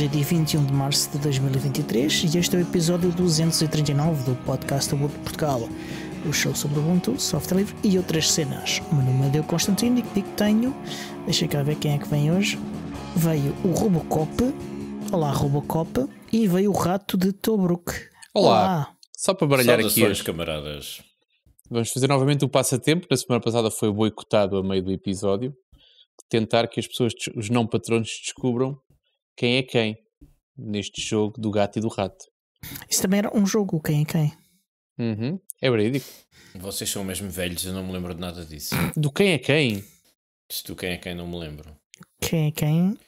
Hoje é dia 21 de março de 2023 e este é o episódio 239 do podcast Ubuntu Portugal, o show sobre Ubuntu, software livre e outras cenas. O meu nome é Deu Constantino e que tenho. Deixa cá ver quem é que vem hoje. Veio o Robocop. Olá, Robocop. E veio o Rato de Tobruk. Olá. Olá. Só para baralhar aqui. Hoje. camaradas. Vamos fazer novamente o passatempo. Na semana passada foi boicotado a meio do episódio. Tentar que as pessoas, os não patronos, descubram quem é quem neste jogo do gato e do rato. Isso também era um jogo, quem é quem? Uhum, é verídico. Vocês são mesmo velhos, eu não me lembro de nada disso. Do quem é quem? Se do quem é quem, não me lembro. Quem é quem?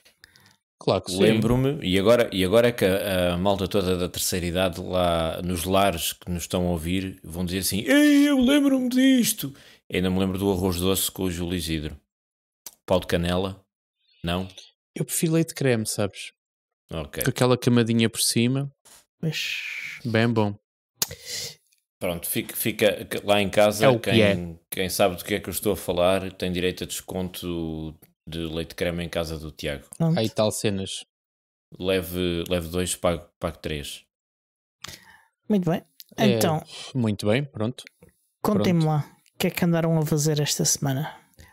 Claro que Lembro-me, e agora, e agora é que a, a, malta toda da terceira idade lá nos lares que nos estão a ouvir vão dizer assim: Ei, eu lembro-me disto. Eu ainda me lembro do arroz doce com o Júlio Isidro. Pau de canela? Não? Eu prefiro leite creme, sabes? Ok. Com aquela camadinha por cima. Mas... Bem bom. Pronto, fica, fica lá em casa. É quem, é. quem sabe do que é que eu estou a falar tem direito a desconto de leite creme em casa do Tiago. Pronto. Aí tal cenas. Leve, leve dois, pago, pago três. Muito bem. É, então. É, muito bem, pronto. Contem-me lá. O que é que andaram a fazer esta semana?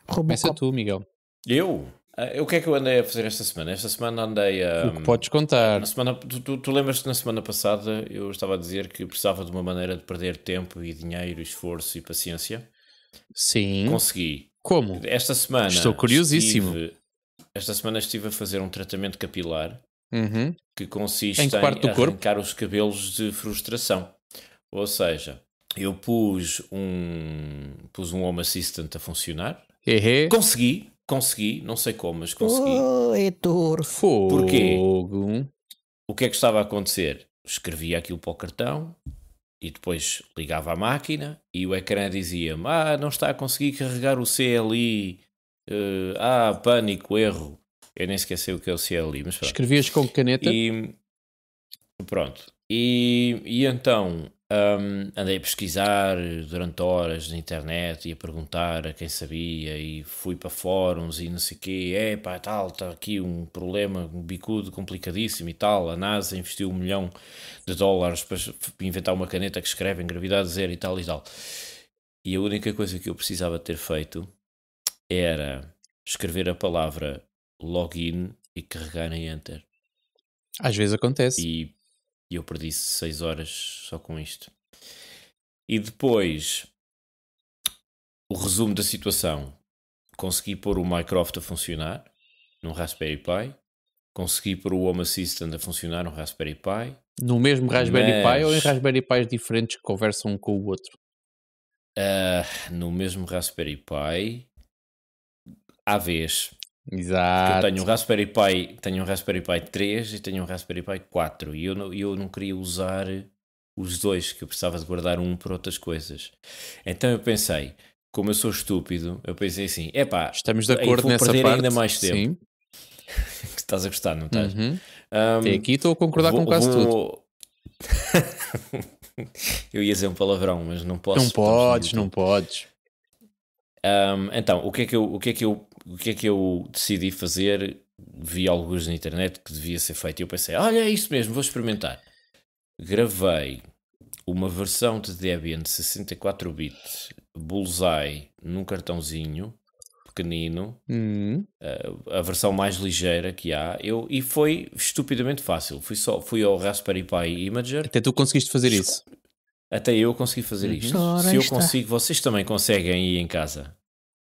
Robocop. Começa tu, Miguel. Eu? Uh, o que é que eu andei a fazer esta semana? Esta semana andei a. Um, o que podes contar? Na semana, tu, tu, tu lembras-te na semana passada eu estava a dizer que precisava de uma maneira de perder tempo e dinheiro, esforço e paciência? Sim. Consegui. Como? Esta semana. Estou curiosíssimo. Estive, esta semana estive a fazer um tratamento capilar uhum. que consiste em, que em arrancar corpo? os cabelos de frustração. Ou seja, eu pus um, pus um Home Assistant a funcionar. Uhum. Consegui Consegui, não sei como, mas consegui. Oh, Fogo. Porquê? O que é que estava a acontecer? Escrevia aquilo para o cartão e depois ligava a máquina e o ecrã dizia-me: Ah, não está a conseguir carregar o CLI. Uh, eh, ah, pânico, erro. Eu nem esqueci o que é o CLI, mas pronto. Escrevias com caneta? E, pronto. E, e então um, andei a pesquisar durante horas na internet e a perguntar a quem sabia e fui para fóruns e não sei o quê, epá, tal, está aqui um problema, um bicudo complicadíssimo e tal, a NASA investiu um milhão de dólares para inventar uma caneta que escreve em gravidade zero e tal e tal. E a única coisa que eu precisava ter feito era escrever a palavra login e carregar em enter. Às vezes acontece. E e eu perdi 6 horas só com isto. E depois, o resumo da situação. Consegui pôr o Minecraft a funcionar num Raspberry Pi. Consegui pôr o Home Assistant a funcionar num Raspberry Pi. No mesmo Raspberry mas... Pi ou em Raspberry Pis diferentes que conversam um com o outro? Uh, no mesmo Raspberry Pi, à vez. Exato. Eu tenho um Raspberry Pi, tenho um Raspberry Pi 3 e tenho um Raspberry Pi 4 e eu não, eu não queria usar os dois, que eu precisava de guardar um para outras coisas. Então eu pensei, como eu sou estúpido, eu pensei assim, epá, estamos de acordo vou nessa perder parte, ainda mais tempo. Sim. estás a gostar, não estás? Uhum. Um, aqui estou a concordar vou, com quase vou... tudo. eu ia dizer um palavrão, mas não posso. Não podes, não podes. Um, então, o que, é que eu, o que é que eu o que é que eu decidi fazer? Vi alguns na internet que devia ser feito e eu pensei: olha, é isso mesmo, vou experimentar. Gravei uma versão de Debian 64 bit Bullseye num cartãozinho pequenino, uhum. a, eh, a, versão mais ligeira que há, eu, e foi estupidamente fácil. Fui, só, fui ao Raspberry Pi Imager. Até tu conseguiste fazer isso. Até eu consegui fazer uhum. isto. Ora Se eu está. consigo, vocês também conseguem ir em casa.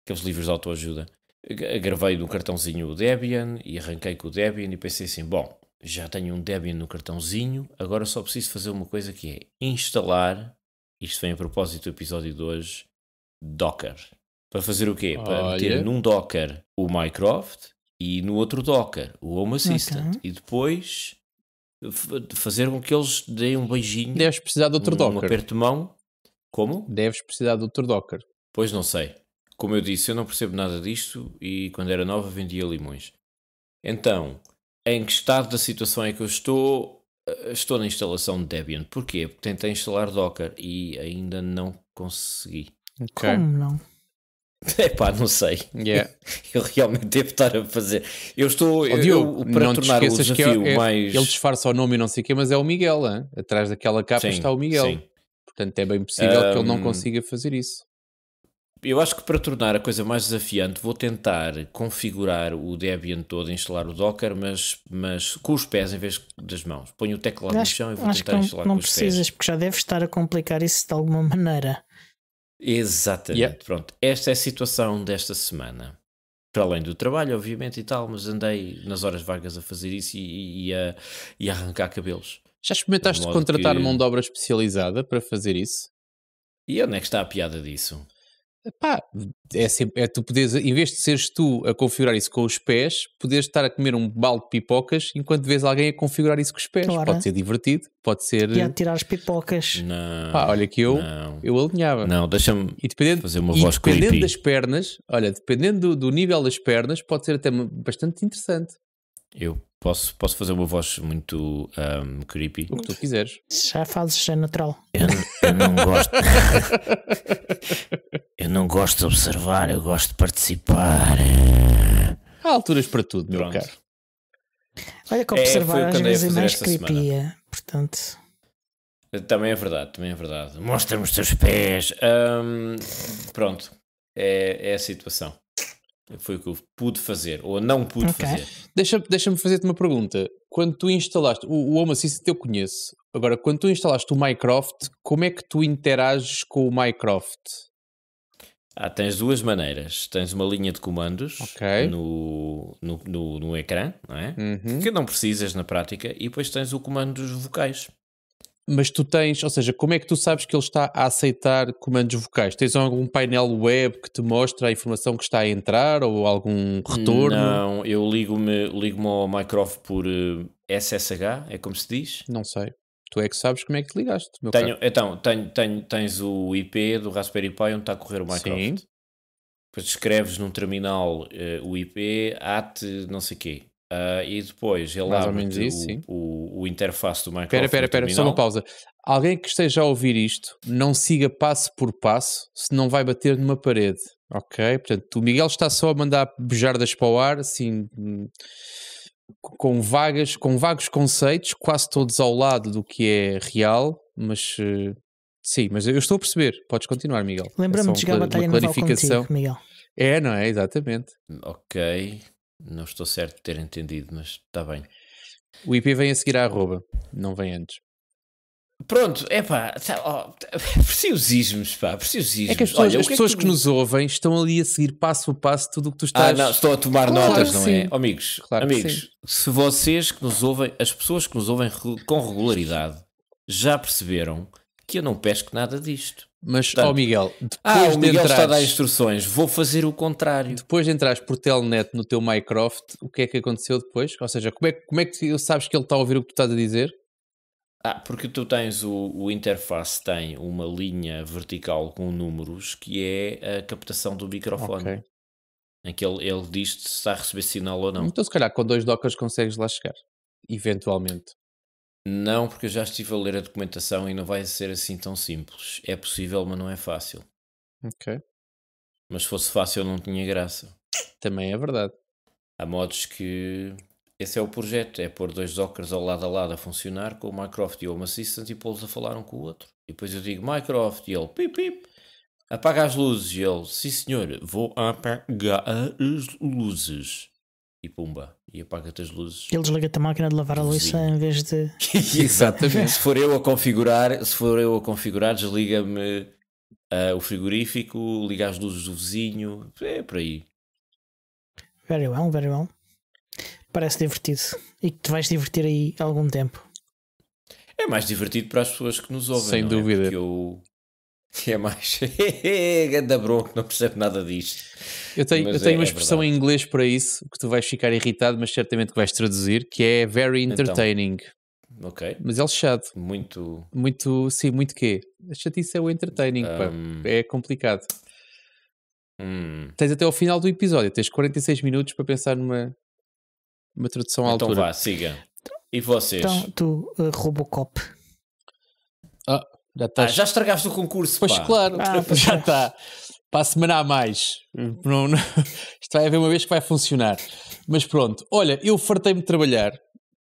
Aqueles livros de autoajuda gravei no cartãozinho o Debian e arranquei com o Debian e pensei assim, bom, já tenho um Debian no cartãozinho, agora só preciso fazer uma coisa que é instalar, isto vem a propósito do episódio de hoje, Docker. Para fazer o quê? Olha. Para meter num Docker o Minecraft e no outro Docker o Home Assistant okay. e depois fazer com que eles deem um beijinho. Deves precisar de outro um, Docker. Um aperto de mão. Como? Deves precisar de outro Docker. Pois não sei. Como eu disse, eu não percebo nada disto e quando era nova vendia limões. Então, em que estado da situação é que eu estou? Eh, estou na instalação de Debian. Porquê? Porque tentei instalar Docker e ainda não consegui. Okay. Como não? Epá, não sei. Yeah. Eu realmente devo estar a fazer. Eu estou oh, eu, Diogo, para não tornar te o é desafio é, é, mais. Ele disfarça o nome e não sei o quê, mas é o Miguel. Hein? Atrás daquela capa sim, está o Miguel. Sim. Portanto, é bem possível um... que ele não consiga fazer isso. Eu acho que para tornar a coisa mais desafiante vou tentar configurar o Debian todo, instalar o Docker, mas, mas com os pés em vez das mãos. Ponho o teclado acho, no chão e vou tentar não, instalar não com os precisas, pés. Não precisas, porque já deves estar a complicar isso de alguma maneira. Exatamente. Yeah. Pronto, esta é a situação desta semana. Para além do trabalho, obviamente, e tal, mas andei nas horas vagas a fazer isso e, e, a, e a arrancar cabelos. Já experimentaste contratar que... mão de obra especializada para fazer isso? E onde é que está a piada disso? Epá, é, sempre, é tu podes, em vez de seres tu a configurar isso com os pés, podes estar a comer um balde de pipocas enquanto vês alguém a configurar isso com os pés. Claro. Pode ser divertido, pode ser. E a tirar as pipocas. Não. Pá, olha que eu, eu alinhava. Não, deixa-me fazer uma voz e dependendo creepy. das pernas, olha, dependendo do, do nível das pernas, pode ser até bastante interessante. Eu posso, posso fazer uma voz muito um, creepy. O que tu quiseres. Já fazes, já é natural. Eu, eu não gosto. eu não gosto de observar, eu gosto de participar. Há alturas para tudo, meu Pronto. caro. Olha que é, observar é, às vezes é mais creepy, é, portanto. Também é verdade, também é verdade. Mostra-me os teus pés. Um, pronto, é, é a situação. Foi o que eu pude fazer, ou não pude okay. fazer. Deixa-me deixa me fazer te uma pergunta. Quando tu instalaste, o, o Home Assistant eu conheço, agora quando tu instalaste o Minecraft, como é que tu interages com o Minecraft? Ah, tens duas maneiras. Tens uma linha de comandos okay. no, no, no, no, ecrã, não é? Uhum. Que não precisas na prática, e depois tens o comando dos vocais mas tu tens, ou seja, como é que tu sabes que ele está a aceitar comandos vocais? Tens algum painel web que te mostra a informação que está a entrar ou algum retorno? Não, eu ligo-me ligo ao Microsoft por SSH, eh, é como se diz? Não sei. Tu é que sabes como é que te ligaste, tenho, Então, tenho, tenho, tens o IP do Raspberry Pi onde está a correr o Microsoft. Sim. Depois escreves num terminal uh, o IP, at não sei o quê. Uh, e depois ele Mais abre o, isso, o, o, interface do Minecraft. Espera, espera, espera, só uma pausa. Alguém que esteja a ouvir isto, não siga passo por passo, se não vai bater numa parede. Ok? Portanto, o Miguel está só a mandar bejardas para o ar, assim, hum, com, vagas, com vagos conceitos, quase todos ao lado do que é real, mas. Eh, sim, mas eu estou a perceber. Podes continuar, Miguel. É Lembra-me é de jogar a batalha clarificação. contigo, Miguel. É, não é? Exatamente. Ok. Não estou certo de ter entendido, mas está bem. O IP vem a seguir à arroba, não vem antes. Pronto, é pá, tá, preciosismos, pá, preciosismos. É que as pessoas, Olha, as que, pessoas é que, tu... que, nos ouvem estão ali a seguir passo a passo tudo o que tu ah, estás... Ah, não, estou a tomar claro notas, não é? Oh, amigos, claro amigos, se vocês que nos ouvem, as pessoas que nos ouvem com regularidade, já perceberam que eu não pesco nada disto. Mas, ó oh Miguel, ah, depois ah, o de Miguel entrares, está a dar instruções, vou fazer o contrário. Depois de entrares por telnet no teu Minecraft, o que é que aconteceu depois? Ou seja, como é, como é que sabes que ele está a ouvir o que tu estás a dizer? Ah, porque tu tens o, o interface, tem uma linha vertical com números que é a captação do microfone. Okay. Em que ele, ele diz se está a receber sinal ou não. Então, se calhar, com dois dockers consegues lá chegar, eventualmente. Não, porque eu já estive a ler a documentação e não vai ser assim tão simples. É possível, mas não é fácil. Ok. Mas se fosse fácil, não tinha graça. Também é verdade. Há modos que. Esse é o projeto: é pôr dois dockers ao lado a lado a funcionar com o Microsoft e o Home Assistant e pô-los a falar um com o outro. E depois eu digo Microsoft e ele pip pip. Apaga as luzes. E ele, sim senhor, vou apagar as luzes. E pumba e apaga-te as luzes. Ele desliga-te a máquina de lavar a louça em vez de. Exatamente. se for eu a configurar, se for eu a configurar, desliga-me uh, o frigorífico, liga as luzes do vizinho, é por aí. Very well, very well. Parece divertido. E que te vais divertir aí algum tempo. É mais divertido para as pessoas que nos ouvem. Sem é? dúvida. É? Porque eu, é mais. Ganda bronca, não percebo nada disto. Eu tenho, eu tenho é, uma é expressão é em inglês para isso que tu vais ficar irritado, mas certamente que vais traduzir, que é very então. entertaining. Então, ok. Mas é chato. Muito. Muito. Sim, muito quê? A chatice é o entertaining, um... É complicado. Hum. Tens até ao final do episódio, tens 46 minutos para pensar numa, numa tradução à então altura. Então vá, siga. E vocês? Então, tu, uh, Robocop. Já, ah, estás... ah, já estragaste o concurso. Pois pá. claro, ah, já está. Para a semana há mais. Hum. Não, não... Isto vai haver uma vez que vai funcionar. Mas pronto, olha, eu fartei-me de trabalhar.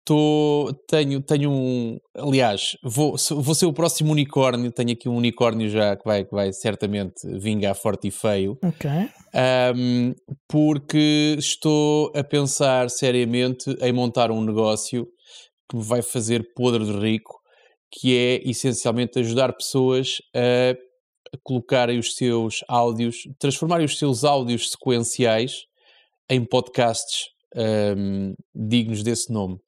Tô, tenho, tenho um. Aliás, vou, vou ser o próximo unicórnio. Tenho aqui um unicórnio já que vai, que vai certamente vingar forte e feio. Ok. Um, porque estou a pensar seriamente em montar um negócio que me vai fazer podre de rico que é essencialmente ajudar pessoas a colocarem os seus áudios, transformarem os seus áudios sequenciais em podcasts um, dignos desse nome.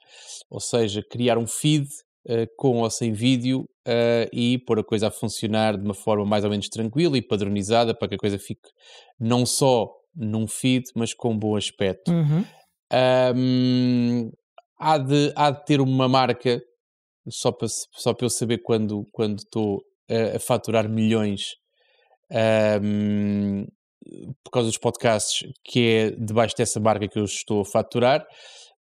Ou seja, criar um feed uh, com ou sem vídeo uh, e pôr a coisa a funcionar de uma forma mais ou menos tranquila e padronizada para que a coisa fique não só num feed, mas com um bom aspecto. Uhum. Um, há, de, há de ter uma marca só para, só para eu saber quando, quando estou a, a faturar milhões um, por causa dos podcasts, que é debaixo dessa marca que eu estou a faturar.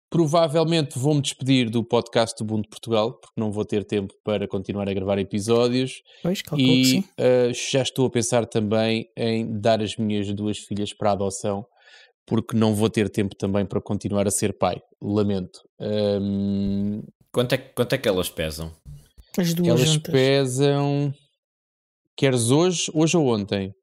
Provavelmente vou-me despedir do podcast do Bundo Portugal, porque não vou ter tempo para continuar a gravar episódios. Pois, e uh, já estou a pensar também em dar as minhas duas filhas para adoção, porque não vou ter tempo também para continuar a ser pai. Lamento. Um, Quanto é, quanto é que elas pesam? As duas elas juntas. pesam. Queres hoje, hoje ou ontem?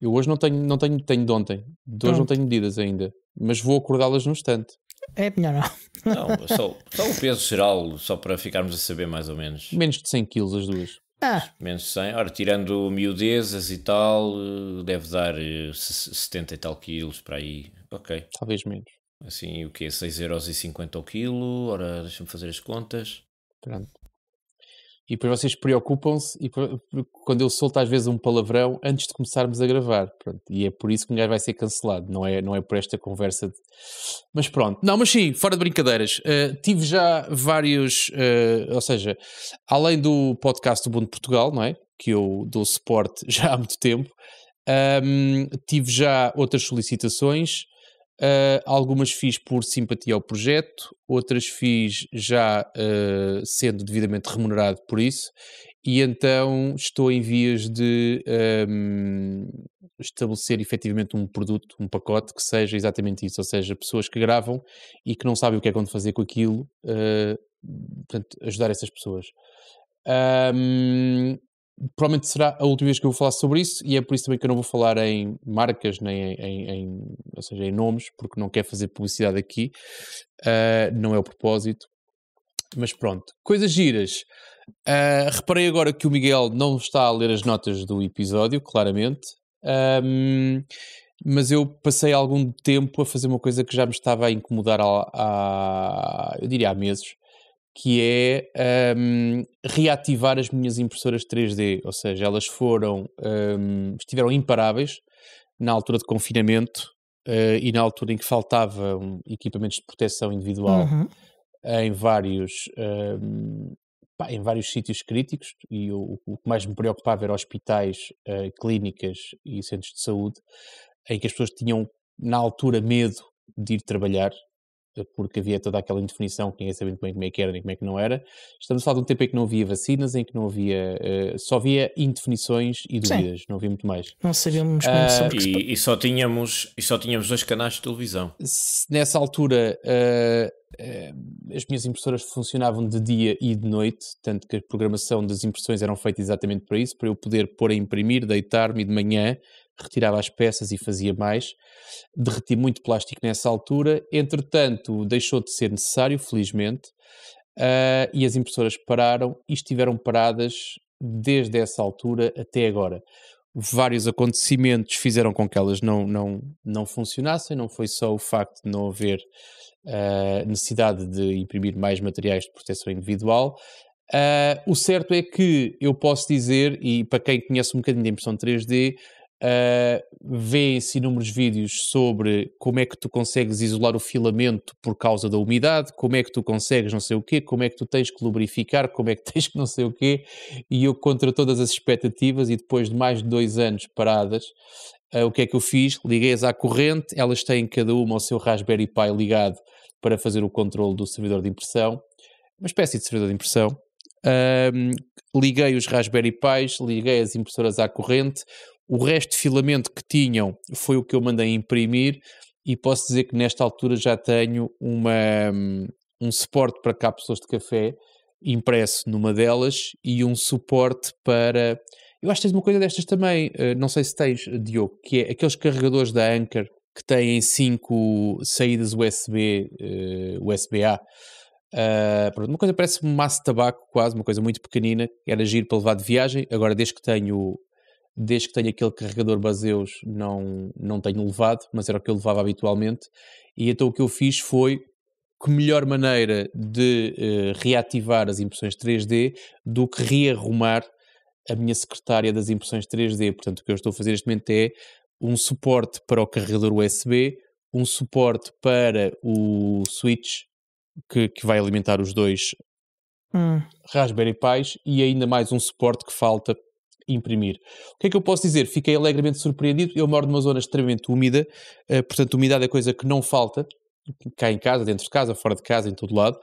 Eu hoje não tenho, não tenho, tenho de ontem. De hoje não tenho medidas ainda. Mas vou acordá-las no instante. É melhor não. Não, só, só o peso geral, só para ficarmos a saber mais ou menos. Menos de 100 kg as duas. Ah. Menos de 100. Ora, tirando miudezas e tal, eh, deve dar 70 eh, e tal quilos para aí. Ok. Talvez menos. Assim, o quê? 6,50€ o quilo? Ora, deixa-me fazer as contas. Pronto. E depois vocês preocupam-se e quando eu solto às vezes um palavrão antes de começarmos a gravar. Pronto. E é por isso que um gajo vai ser cancelado, não é, não é por esta conversa. De... Mas pronto. Não, mas sim, fora de brincadeiras. Uh, tive já vários, uh, ou seja, além do podcast do Mundo Portugal, não é? Que eu dou suporte já há muito tempo. Um, ehm, tive já outras solicitações. Uh, algumas fiz por simpatia ao projeto, outras fiz já uh, sendo devidamente remunerado por isso, e então estou em vias de um, ehm, estabelecer efetivamente um produto, um pacote que seja exatamente isso, ou seja, pessoas que gravam e que não sabem o que é que vão fazer com aquilo, uh, portanto, ajudar essas pessoas. Um, ehm, provavelmente será a última vez que eu vou falar sobre isso e é por isso também que eu não vou falar em marcas nem em, em ou seja, em nomes, porque não quero fazer publicidade aqui, uh, não é o propósito. Mas pronto, coisas giras. Uh, reparei agora que o Miguel não está a ler as notas do episódio, claramente, um, mas eu passei algum tempo a fazer uma coisa que já me estava a incomodar, há, há eu diria há meses, que é um, reativar as minhas impressoras 3D, ou seja, elas foram, um, estiveram imparáveis na altura de confinamento uh, e na altura em que faltavam equipamentos de proteção individual uhum. em vários um, pá, em vários sítios críticos e o, o, que mais me preocupava era hospitais, uh, clínicas e centros de saúde em que as pessoas tinham na altura medo de ir trabalhar porque havia toda aquela indefinição que ninguém sabia muito bem como é que era nem como é que não era. Estamos a falar de um tempo em que não havia vacinas, em que não havia. Uh, só havia indefinições e dúvidas, Sim. não havia muito mais. Não sabíamos uh, muito ah, sobre e, que... e só tínhamos E só tínhamos dois canais de televisão. Nessa altura. Uh, as minhas impressoras funcionavam de dia e de noite, tanto que a programação das impressões eram feita exatamente para isso, para eu poder pôr a imprimir, deitar-me de manhã, retirava as peças e fazia mais. Derreti muito plástico nessa altura, entretanto, deixou de ser necessário, felizmente, uh, e as impressoras pararam e estiveram paradas desde essa altura até agora. Vários acontecimentos fizeram com que elas não, não, não funcionassem, não foi só o facto de não haver uh, necessidade de imprimir mais materiais de proteção individual, Uh, o certo é que eu posso dizer, e para quem conhece um bocadinho da impressão 3D, Uh, Vê-se inúmeros vídeos sobre como é que tu consegues isolar o filamento por causa da umidade, como é que tu consegues não sei o quê, como é que tu tens que lubrificar, como é que tens que não sei o quê, e eu contra todas as expectativas e depois de mais de dois anos paradas, uh, o que é que eu fiz? Liguei-as à corrente, elas têm cada uma o seu Raspberry Pi ligado para fazer o controle do servidor de impressão, uma espécie de servidor de impressão, um, liguei os Raspberry Pis, liguei as impressoras à corrente, o resto de filamento que tinham foi o que eu mandei imprimir e posso dizer que nesta altura já tenho uma, um suporte para cápsulas de café impresso numa delas e um suporte para. Eu acho que tens uma coisa destas também, eh, não sei se tens, Diogo, que é aqueles carregadores da Anker que têm cinco saídas USB, eh, USB-A. Uh, ah, uma coisa parece um maço de tabaco, quase, uma coisa muito pequenina. Era giro para levar de viagem. Agora, desde que tenho desde que tenho aquele carregador Baseus, não, não tenho levado, mas era o que eu levava habitualmente. E então o que eu fiz foi que melhor maneira de uh, reativar as impressões 3D do que rearrumar a minha secretária das impressões 3D. Portanto, o que eu estou a fazer neste momento é um suporte para o carregador USB, um suporte para o switch que, que vai alimentar os dois hum. Raspberry Pis e ainda mais um suporte que falta imprimir. O que é que eu posso dizer? Fiquei alegremente surpreendido. Eu moro numa zona extremamente úmida, eh, portanto, umidade é coisa que não falta, cá em casa, dentro de casa, fora de casa, em todo lado.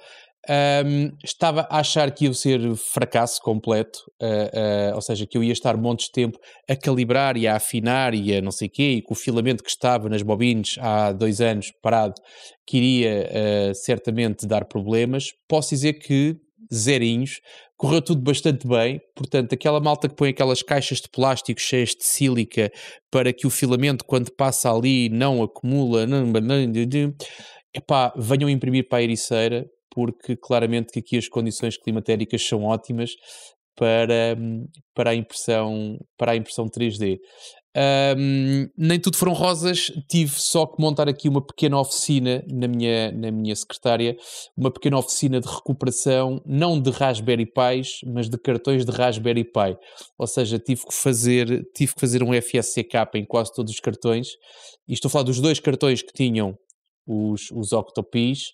Um, estava a achar que ia ser fracasso completo, uh, uh, ou seja, que eu ia estar montes de tempo a calibrar e a afinar e a não sei o quê, e com o filamento que estava nas bobines há dois anos parado, que iria uh, certamente dar problemas. Posso dizer que zerinhos, correu tudo bastante bem. Portanto, aquela malta que põe aquelas caixas de plástico cheias de sílica para que o filamento, quando passa ali, não acumula. Epá, venham imprimir para a ericeira, porque claramente que aqui as condições climatéricas são ótimas para, hum, para, a, impressão, para a impressão 3D. Um, nem tudo foram rosas, tive só que montar aqui uma pequena oficina na minha, na minha secretária, uma pequena oficina de recuperação, não de Raspberry Pis, mas de cartões de Raspberry Pi. Ou seja, tive que fazer, tive que fazer um FSCK em quase todos os cartões, e estou a falar dos dois cartões que tinham os, os Octopis,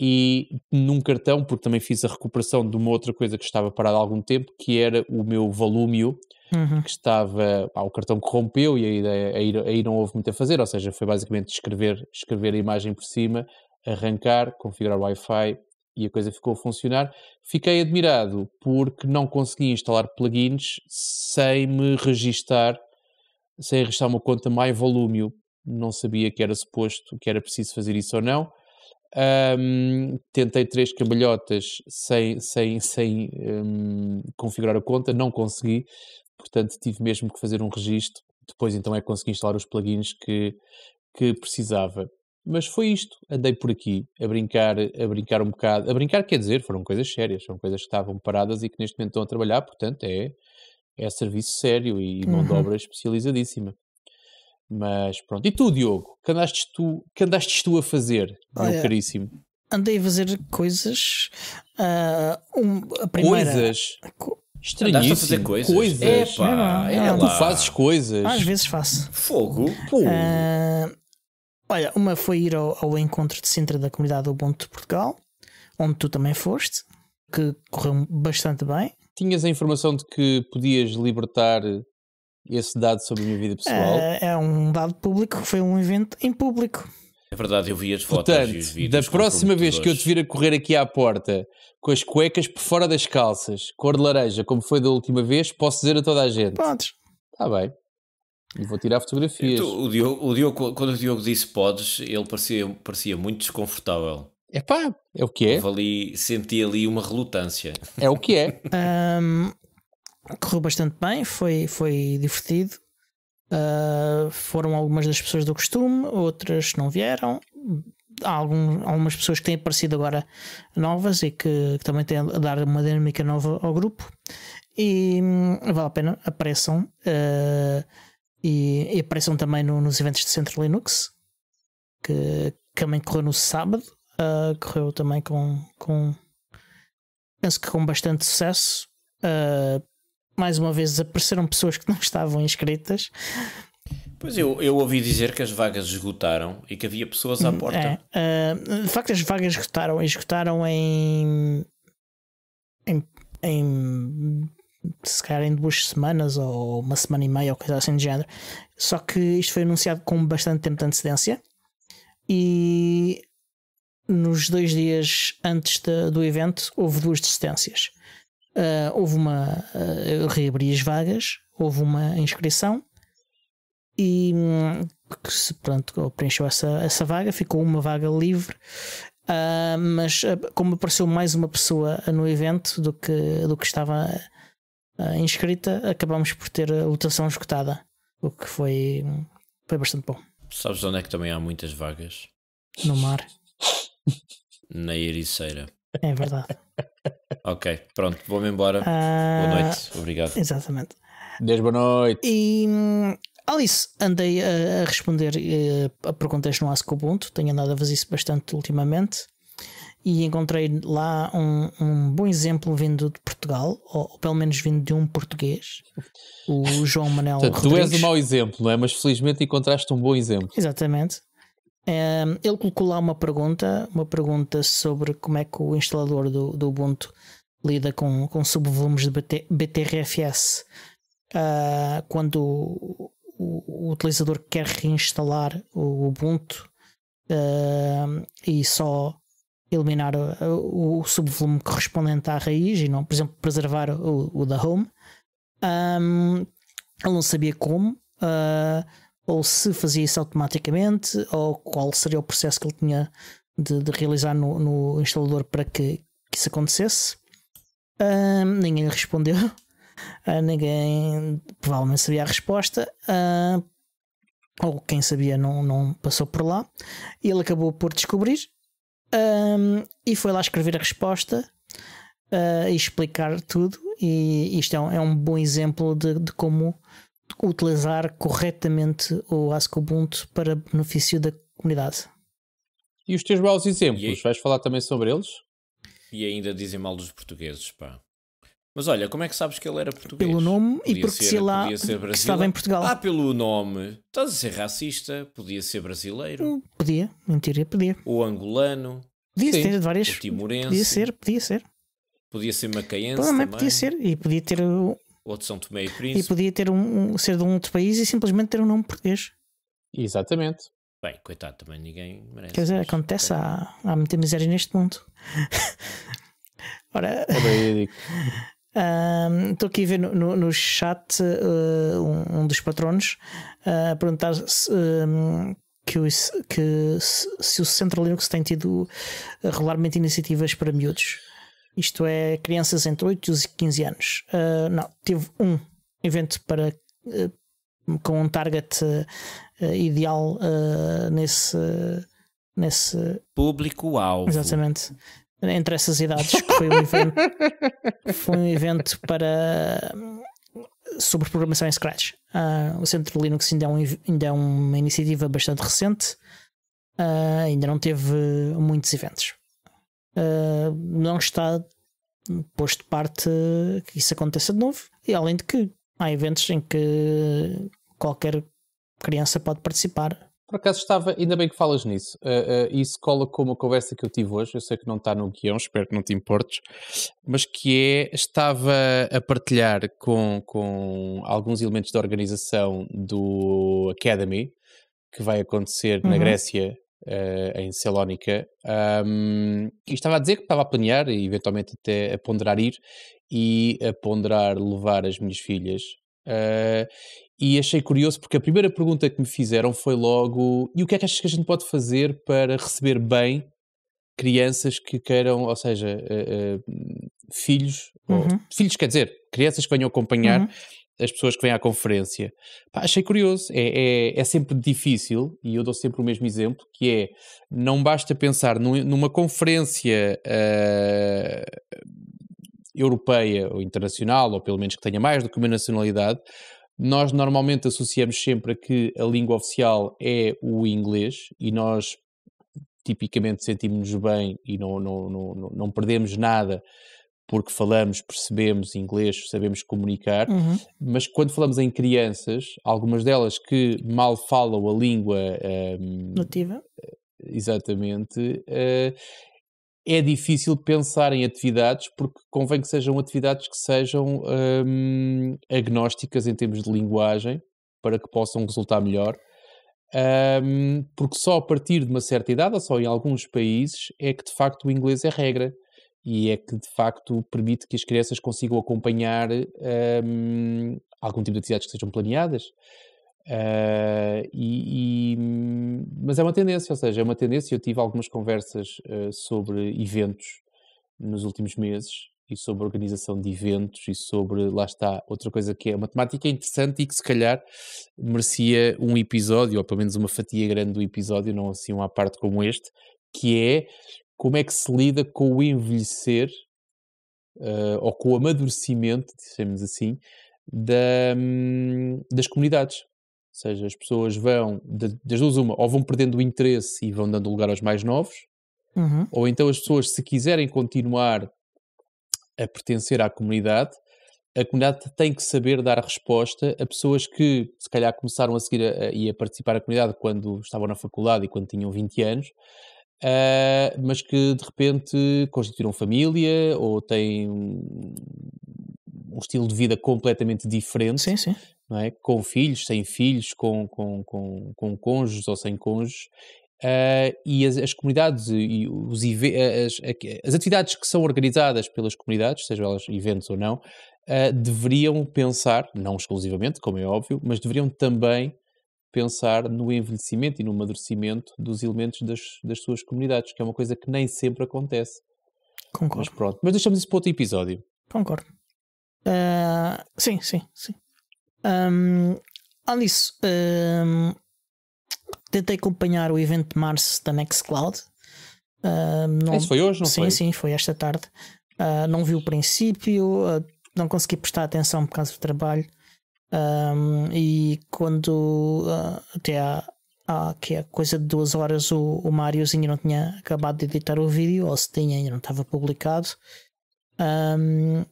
e num cartão, porque também fiz a recuperação de uma outra coisa que estava parada há algum tempo, que era o meu Volumio, uhum. que estava. o cartão corrompeu e aí, aí, aí não houve muito a fazer, ou seja, foi basicamente escrever, escrever a imagem por cima, arrancar, configurar o Wi-Fi e a coisa ficou a funcionar. Fiquei admirado porque não consegui instalar plugins sem me registar, sem registar uma conta volume. Não sabia que era suposto, que era preciso fazer isso ou não. Um, tentei três cambalhotas sem, sem, sem um, configurar a conta, não consegui portanto tive mesmo que fazer um registro, depois então é que consegui instalar os plugins que, que precisava. Mas foi isto, andei por aqui a brincar, a brincar um bocado. A brincar quer dizer, foram coisas sérias, são coisas que estavam paradas e que neste momento estão a trabalhar, portanto é, é serviço sério e mão uhum. de obra especializadíssima. Mas pronto, e tu, Diogo, que andaste tu, que andastes tu a fazer, Olha, meu caríssimo? Andei a fazer coisas. Uh, um, a primeira, coisas? estranhíssimo. fazer coisas? coisas. É, é, é tu fazes coisas. Às vezes faço. Fogo. Uh, olha, uma foi ir ao, ao, encontro de Sintra da Comunidade Ubuntu de Portugal, onde tu também foste, que correu bastante bem. Tinhas a informação de que podias libertar esse dado sobre a minha vida pessoal? Uh, é um dado público, foi um evento em público. É verdade, eu vi as fotos Portanto, e os vídeos. Da próxima vez que eu te vir a correr aqui à porta com as cuecas por fora das calças, cor de laranja, como foi da última vez, posso dizer a toda a gente. Pronto. Está bem. E vou tirar fotografias. Tu, então, o, Diogo, o, Diogo, quando o Diogo disse podes, ele parecia, parecia muito desconfortável. É pá, é o que é. Ali, senti ali uma relutância. É o que é. um, correu bastante bem, foi, foi divertido. Uh, foram algumas das pessoas do costume, outras não vieram há, algum, algumas pessoas que têm aparecido agora novas e que, que também têm a dar uma dinâmica nova ao grupo. E hum, vale a pena, apareçam. Uh, e, e, apareçam também no, nos eventos de Centro Linux, que, que também correu no sábado. Uh, correu também com, com. Penso que com bastante sucesso. Uh, mais uma vez apareceram pessoas que não estavam inscritas Pois eu, eu ouvi dizer que as vagas esgotaram e que havia pessoas à hum, porta. É, uh, de facto, as vagas esgotaram. Esgotaram em. em. em se calhar em duas semanas ou uma semana e meia ou coisa assim de género. Só que isto foi anunciado com bastante tempo de antecedência e nos dois dias antes de, do evento houve duas desistências. Uh, houve uma. Uh, eu reabri as vagas, houve uma inscrição e hum, que se, pronto, preencheu essa, essa vaga, ficou uma vaga livre. Uh, mas ah, como apareceu mais uma pessoa no evento do que, do que estava uh, inscrita, acabamos por ter a lotação esgotada, o que foi, foi bastante bom. Sabes onde é que também há muitas vagas? No mar. Na Ericeira. É verdade. ok, pronto, vou-me embora. Uh, boa noite, obrigado. Exatamente. Deus, boa noite. E hum, Alice, andei a, a responder eh, a perguntas no Ask Ubuntu, tenho andado a fazer isso bastante ultimamente e encontrei lá um, um, bom exemplo vindo de Portugal, ou, ou, pelo menos vindo de um português, o João Manuel Rodrigues. Tu és um mau exemplo, não é? Mas felizmente encontraste um bom exemplo. Exatamente. Um, ehm, ele colocou lá uma pergunta, uma pergunta sobre como é que o instalador do, do Ubuntu lida com, com subvolumes de BT, BTRFS uh, ah, quando o, utilizador que quer reinstalar o Ubuntu uh, e só eliminar ah, o, o, subvolume correspondente à raiz e não, por exemplo, preservar o, o da home. Um, ele não sabia como, uh, ou se fazia isso automaticamente, ou qual seria o processo que ele tinha de, de realizar no, no, instalador para que, que isso acontecesse. Um, ninguém respondeu uh, ninguém provavelmente sabia a resposta, uh, ou quem sabia não, não passou por lá. Ele acabou por descobrir um, e foi lá escrever a resposta uh, e explicar tudo. E isto é um, é um bom exemplo de, de como utilizar corretamente o ASCII Ubuntu para benefício da comunidade. E os teus maus exemplos? Vais falar também sobre eles? E ainda dizem mal dos portugueses, pá. Mas olha, como é que sabes que ele era português? Pelo nome podia e porque ser, se lá estava em Portugal. Ah, pelo nome. Estás a ser racista, podia ser brasileiro. Hum, podia, mentira teoria podia. Ou angolano. Podia Sim. várias. O timorense. Podia ser, podia ser. Podia ser macaense também. Podia ser. E podia ter... Ou de São Tomé e Príncipe. E podia ter um, ser de um outro país e simplesmente ter um nome português. Exatamente. Bem, coitado, também ninguém merece. Quer dizer, acontece, há, há muita miséria neste mundo. Ora... É Estou um, aqui a ver no, no, no chat uh, um, um, dos patronos uh, a perguntar se, um, que, o, que se, se, o Centro Linux tem tido eh, regularmente iniciativas para miúdos, isto é, crianças entre 8 e 15 anos. Uh, não, teve um evento para eh, com um target ideal ah, nesse nesse público-alvo. Exatamente entre essas idades, que foi um evento, foi um evento para sobre programação em Scratch. Uh, o Centro Linux ainda é, um, ainda é uma iniciativa bastante recente, uh, ainda não teve muitos eventos. Uh, não está posto de parte que isso aconteça de novo, e além de que há eventos em que qualquer criança pode participar por acaso estava, ainda bem que falas nisso, uh, uh, isso cola com uma conversa que eu tive hoje, eu sei que não está no guião, espero que não te importes, mas que é, estava a partilhar com, com alguns elementos da organização do Academy, que vai acontecer uhum. na Grécia, uh, em Salónica, um, e estava a dizer que estava a planear e eventualmente até a ponderar ir e a ponderar levar as minhas filhas Uh, e achei curioso porque a primeira pergunta que me fizeram foi logo: e o que é que achas que a gente pode fazer para receber bem crianças que queiram, ou seja, uh, uh, filhos, uhum. ou, filhos quer dizer, crianças que venham acompanhar uhum. as pessoas que vêm à conferência? Pá, achei curioso, é, é, é, sempre difícil, e eu dou sempre o mesmo exemplo, que é, não basta pensar num, numa conferência europeia ou internacional, ou pelo menos que tenha mais do que uma nacionalidade, nós normalmente associamos sempre a que a língua oficial é o inglês e nós tipicamente sentimos-nos bem e não, não, não, não perdemos nada porque falamos, percebemos inglês, sabemos comunicar, uhum. mas quando falamos em crianças, algumas delas que mal falam a língua um, nativa, eh, exatamente, uh, é difícil pensar em atividades, porque convém que sejam atividades que sejam hum, agnósticas em termos de linguagem, para que possam resultar melhor. Hum, porque só a partir de uma certa idade, ou só em alguns países, é que de facto o inglês é regra e é que de facto permite que as crianças consigam acompanhar hum, algum tipo de atividades que sejam planeadas. Uh, e, e, mas é uma tendência, ou seja, é uma tendência. Eu tive algumas conversas uh, sobre eventos nos últimos meses e sobre organização de eventos e sobre, lá está, outra coisa que é uma temática interessante e que se calhar merecia um episódio, ou pelo menos uma fatia grande do episódio, não assim uma parte como este, que é como é que se lida com o envelhecer uh, ou com o amadurecimento, dizemos assim, da, hum, das comunidades. Ou seja, as pessoas vão, das duas uma, ou vão perdendo o interesse e vão dando lugar aos mais novos, uhum. ou então as pessoas, se quiserem continuar a pertencer à comunidade, a comunidade tem que saber dar resposta a pessoas que, se calhar, começaram a seguir a, a, e a participar da comunidade quando estavam na faculdade e quando tinham 20 anos, uh, mas que de repente constituíram família ou têm um estilo de vida completamente diferente. Sim, sim. Não é? Com filhos, sem filhos, com, com, com, com cônjuges ou sem cônjuges. Uh, e as, as, comunidades e os, as, as atividades que são organizadas pelas comunidades, sejam elas eventos ou não, uh, deveriam pensar, não exclusivamente, como é óbvio, mas deveriam também pensar no envelhecimento e no amadurecimento dos elementos das, das suas comunidades, que é uma coisa que nem sempre acontece. Concordo. Mas pronto, mas deixamos isso para outro episódio. Concordo. Uh, sim, sim, sim. Um, além disso, um, tentei acompanhar o evento de março da Nextcloud. não, Isso foi hoje, não sim, foi? Sim, sim, foi esta tarde. Uh, não vi o princípio, uh, não consegui prestar atenção por causa do trabalho. Um, e quando ah, até há, há que é coisa de duas horas o, o Mariozinho não tinha acabado de editar o vídeo, ou se tinha, ainda não estava publicado. Um,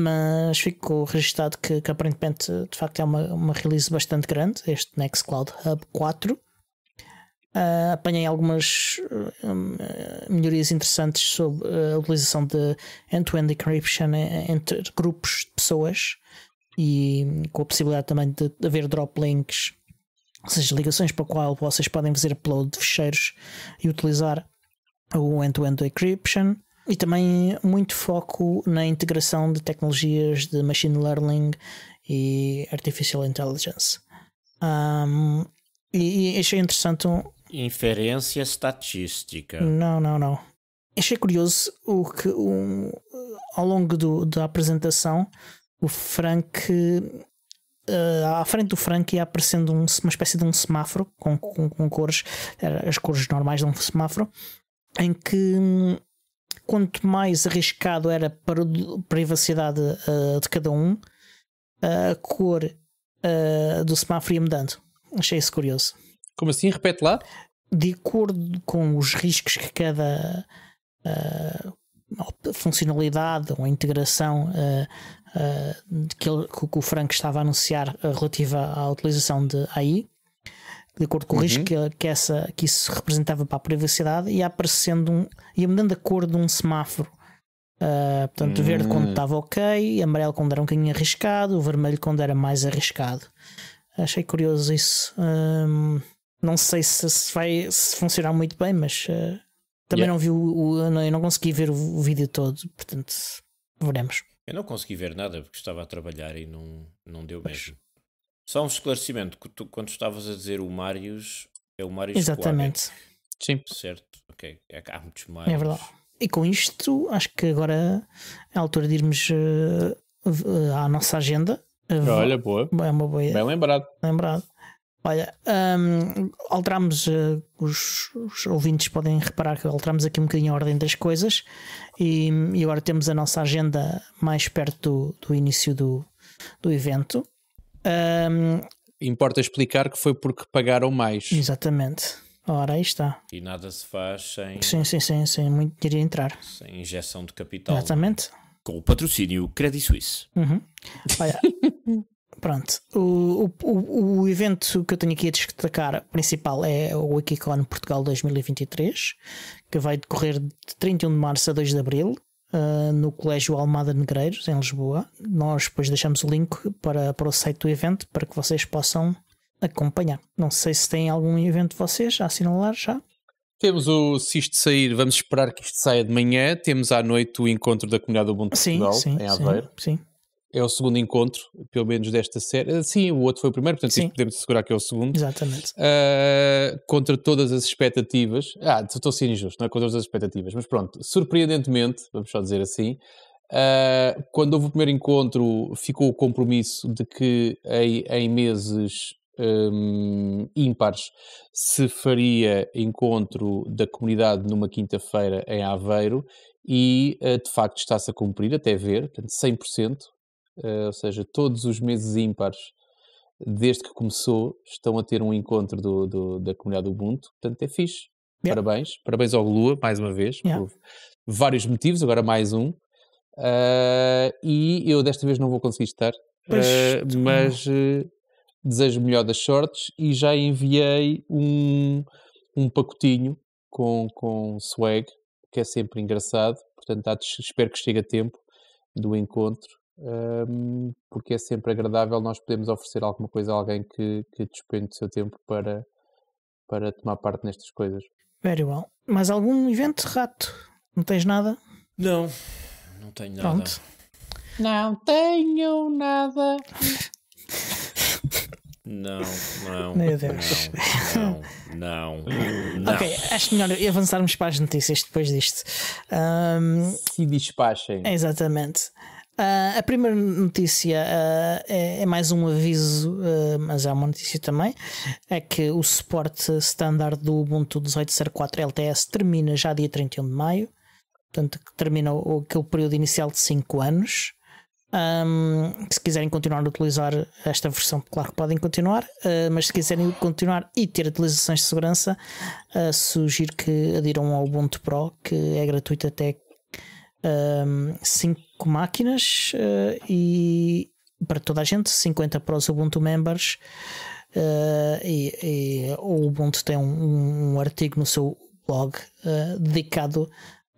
mas ficou registado que, que, aparentemente de facto é uma, uma release bastante grande, este Nextcloud Hub 4. Uh, ah, apanhei algumas uh, melhorias interessantes sobre ah, a utilização de end-to-end encryption entre grupos de pessoas e com a possibilidade também de haver drop links, ou seja, ligações para a qual vocês podem fazer upload de ficheiros e utilizar o end-to-end encryption e também muito foco na integração de tecnologias de machine learning e artificial intelligence. Um, e, e achei interessante. Um... Inferência estatística. Não, não, não. Achei curioso o que um, ao longo do, da apresentação o Frank Uh, à frente do Frank ia aparecendo um, uma espécie de um semáforo com, com, com, cores, as cores normais de um semáforo, em que hum, quanto mais arriscado era para a privacidade uh, de cada um, uh, a cor uh, do semáforo ia mudando. Achei isso curioso. Como assim? Repete lá. De acordo com os riscos que cada funcionalidade ou integração que, ele, que, o Franco estava a anunciar relativa à utilização de AI, de acordo com o uhum. risco que, que, essa, que isso representava para a privacidade, ia aparecendo um, ia mudando a cor de um semáforo. Uh, portanto, uhum. verde quando hum. estava ok, amarelo quando era um bocadinho arriscado, o vermelho quando era mais arriscado. Achei curioso isso. Um, não sei se, se vai se funcionar muito bem, mas uh, também yeah. não vi o, o não, eu não consegui ver o, o vídeo todo, portanto, veremos. Eu não consegui ver nada porque estava a trabalhar e não, não deu mesmo. Só um esclarecimento, quando estavas a dizer o Marius, é o Marius Exatamente. Sim. Certo, ok. É, há muitos é Marius. É verdade. E com isto, acho que agora é a altura de irmos uh, uh, à nossa agenda. Uh, Olha, boa. É uma boa. Bem lembrado. Lembrado. Olha, um, alteramos, uh, os, os, ouvintes podem reparar que alteramos aqui um bocadinho a ordem das coisas e, e agora temos a nossa agenda mais perto do, do início do, do evento. Um, Importa explicar que foi porque pagaram mais. Exatamente. Ora, aí está. E nada se faz sem. Sim, sim, sim, sem muito dinheiro entrar. Sem injeção de capital. Exatamente. Com o patrocínio Credit Suisse. Uhum. Olha, pronto. O, o, o evento que eu tenho aqui a destacar principal é o Wikicon Portugal 2023, que vai decorrer de 31 de março a 2 de abril uh, no Colégio Almada Negreiros, em Lisboa. Nós depois deixamos o link para, para o site do evento para que vocês possam acompanhar. Não sei se tem algum evento vocês a assinalar já. Temos o Se Isto Sair, vamos esperar que isto saia de manhã. Temos à noite o encontro da Comunidade do Ubuntu sim, Portugal, sim, em Aveiro. Sim, sim é o segundo encontro, pelo menos desta série. Ah, sim, o outro foi o primeiro, portanto podemos assegurar que é o segundo. Exatamente. Uh, contra todas as expectativas. Ah, estou a ser injusto, não é contra todas as expectativas, mas pronto, surpreendentemente, vamos só dizer assim, uh, quando houve o primeiro encontro, ficou o compromisso de que em, em meses um, ímpares se faria encontro da comunidade numa quinta-feira em Aveiro e de facto está-se a cumprir, até ver, portanto, 100%, eh, ou seja, todos os meses ímpares, desde que começou, estão a ter um encontro do, do, da comunidade Ubuntu, portanto é fixe. Yeah. Parabéns, parabéns ao Lua, mais uma vez, yeah. por vários motivos, agora mais um. Uh, e eu desta vez não vou conseguir estar, uh, mas desejo melhor das sortes e já enviei um, um pacotinho com, com swag, que é sempre engraçado, portanto espero que chegue a tempo do encontro um, porque é sempre agradável nós podemos oferecer alguma coisa a alguém que, que despende o seu tempo para, para tomar parte nestas coisas. Very well. Mais algum evento, Rato? Não tens nada? Não, não tenho nada. Pronto. Não tenho nada. Não, não. Meu Deus. Não, não, não, não. Ok, acho melhor avançarmos para as notícias depois disto. Um, Se despachem. Exatamente. Uh, a primeira notícia uh, é, é, mais um aviso, uh, mas é uma notícia também: é que o suporte standard do Ubuntu 18.04 LTS termina já dia 31 de maio, portanto, termina o, aquele período inicial de 5 anos. Um, se quiserem continuar a utilizar esta versão, claro que podem continuar, uh, mas se quiserem continuar e ter atualizações de segurança, uh, sugiro que adiram ao Ubuntu Pro, que é gratuito até um, cinco máquinas uh, e para toda a gente, 50 para os Ubuntu members. Uh, e, e, o Ubuntu tem um, um artigo no seu blog uh, dedicado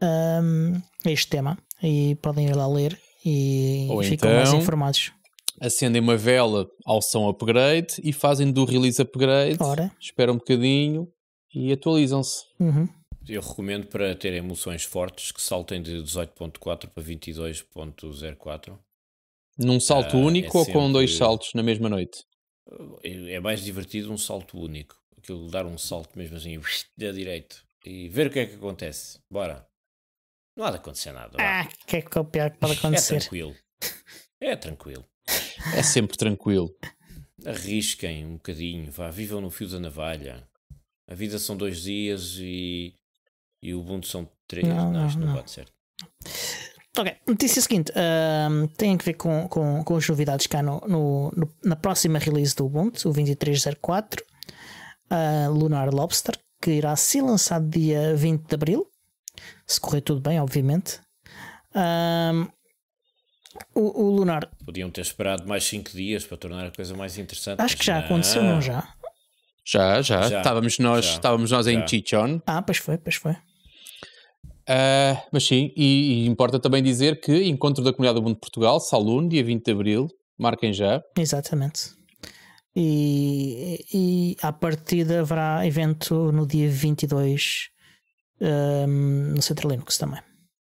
um, a este tema e podem ir lá ler e Ou ficam então, mais informados. Acendem uma vela ao som upgrade e fazem do release upgrade. Ora. Esperam um bocadinho e atualizam-se. Uhum. Eu recomendo para ter emoções fortes que saltem de 18.4 para 22.04. Num salto ah, único é ou sempre... com dois saltos na mesma noite? É mais divertido um salto único. Aquilo dar um salto mesmo assim, da direito. E ver o que é que acontece. Bora. Não há de acontecer nada. Ah, o que é que é o pior que pode é acontecer? É tranquilo. É tranquilo. é sempre tranquilo. Arrisquem um bocadinho, vá, vivam no fio da navalha. A vida são dois dias e e o Ubuntu são três. Não, não, isto não, não certo. Ok, notícia seguinte: tem a ver com, com, com as novidades cá no, no, no, na próxima release do Ubuntu, o 2304, uh, ah, Lunar Lobster, que irá ser lançado dia 20 de abril, se correr tudo bem, obviamente. Um, o, o, Lunar. Podiam ter esperado mais 5 dias para tornar a coisa mais interessante. Acho que já não. aconteceu, não já? Já, já. já estávamos nós, já, estávamos nós já. em Chichon. Ah, pois foi, pois foi. Uh, mas sim, e, e, importa também dizer que Encontro da Comunidade do Mundo de Portugal, Salun, dia 20 de Abril, marquem já. Exatamente. E, e à partida haverá evento no dia 22 um, no Centro Linux também.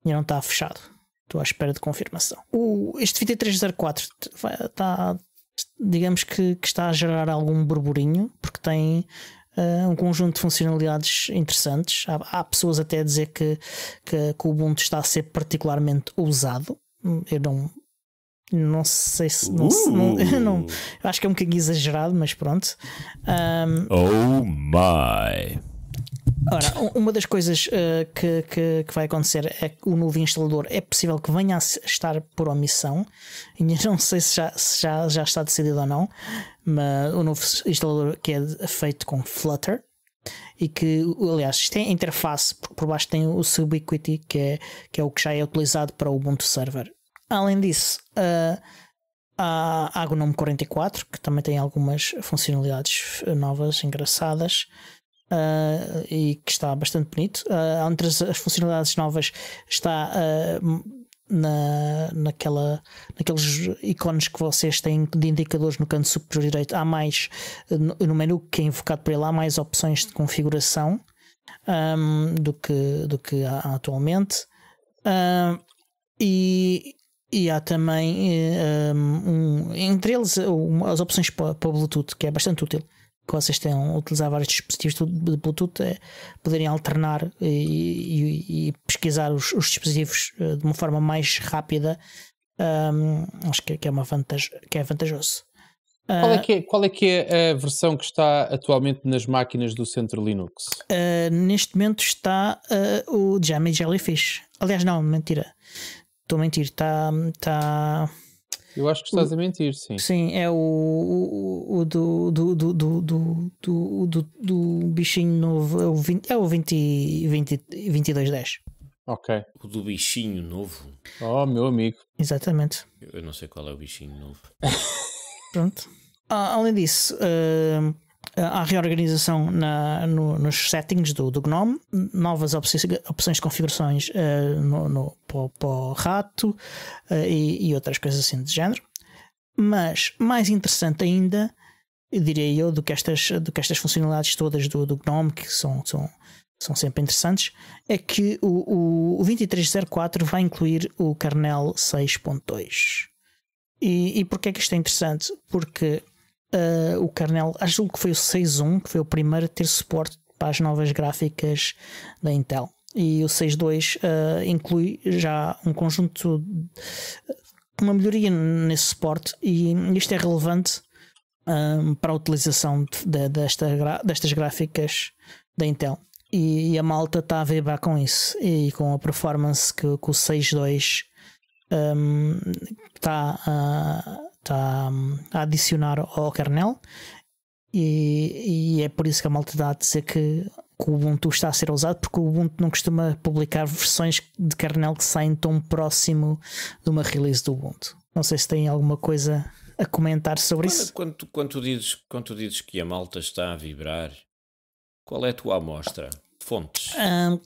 E não está fechado. Estou à espera de confirmação. O, este 2304 está, digamos que, que está a gerar algum burburinho, porque tem ah, um conjunto de funcionalidades interessantes. Há, há pessoas até a dizer que, que, que o Ubuntu está a ser particularmente usado. Eu não, não sei se. Não, uh. não, eu não, acho que é um bocadinho exagerado, mas pronto. Um, ah, oh my! Ora, uma das coisas uh, que, que, que, vai acontecer é que o novo instalador é possível que venha a estar por omissão. E não sei se já, se já, já está decidido ou não, mas o novo instalador que é feito com Flutter e que, aliás, isto tem é a interface, por baixo tem o Subiquity, que é, que é o que já é utilizado para o Ubuntu Server. Além disso, uh, há a Agnome 44, que também tem algumas funcionalidades eh, novas, engraçadas uh, e que está bastante bonito. Uh, ah, entre as, as, funcionalidades novas está uh, na, naquela, naqueles ícones que vocês têm de indicadores no canto superior direito. Há mais, no, no menu que é invocado por ele, há mais opções de configuração um, do, que, do que há atualmente. e, e há também, um, entre eles, as opções para, para Bluetooth, que é bastante útil que vocês tenham utilizar vários dispositivos de Bluetooth, é, poderem alternar e, e, e pesquisar os, os, dispositivos eh, de uma forma mais rápida. Um, acho que, que, é uma vantagem, que é vantajoso. Qual é, ah, que é, qual é que é a versão que está atualmente nas máquinas do centro Linux? Uh, neste momento está uh, o Jammy Jellyfish. Aliás, não, mentira. Estou a mentir. Está. Eu acho que estás o, a mentir, sim. Sim, é o, o, o do, do, do, do, do, do, do, do bichinho novo, é o, 20, é o 20, 20, 2210. Ok. O do bichinho novo? Oh, meu amigo. Exatamente. Eu não sei qual é o bichinho novo. Pronto. Ah, além disso, uh, Há reorganização na, no, nos settings do, do GNOME, novas opções, opções de configurações uh, no, no, para o rato uh, e, e, outras coisas assim de género. Mas mais interessante ainda, eu diria eu, do que estas, do que estas funcionalidades todas do, do GNOME, que são, são, são sempre interessantes, é que o, o, o 2304 vai incluir o kernel 6.2. E, e porquê é que isto é interessante? Porque uh, o Carnel, acho que foi o 6.1 que foi o primeiro a ter suporte para as novas gráficas da Intel. E o 6.2 uh, ah, inclui já um conjunto, uma melhoria nesse suporte, e isto é relevante um, ah, para a utilização de, de, desta, destas gráficas da Intel. E, e a malta está a vibrar com isso e com a performance que, que o 6.2 está um, a está hum, a adicionar ao kernel e, e, é por isso que a malta dá a dizer que, que o Ubuntu está a ser usado, porque o Ubuntu não costuma publicar versões de kernel que saem tão próximo de uma release do Ubuntu. Não sei se tem alguma coisa a comentar sobre quando, isso. Quando, quando, tu dizes, quando tu dizes que a malta está a vibrar, qual é a tua amostra? Fontes? Hum,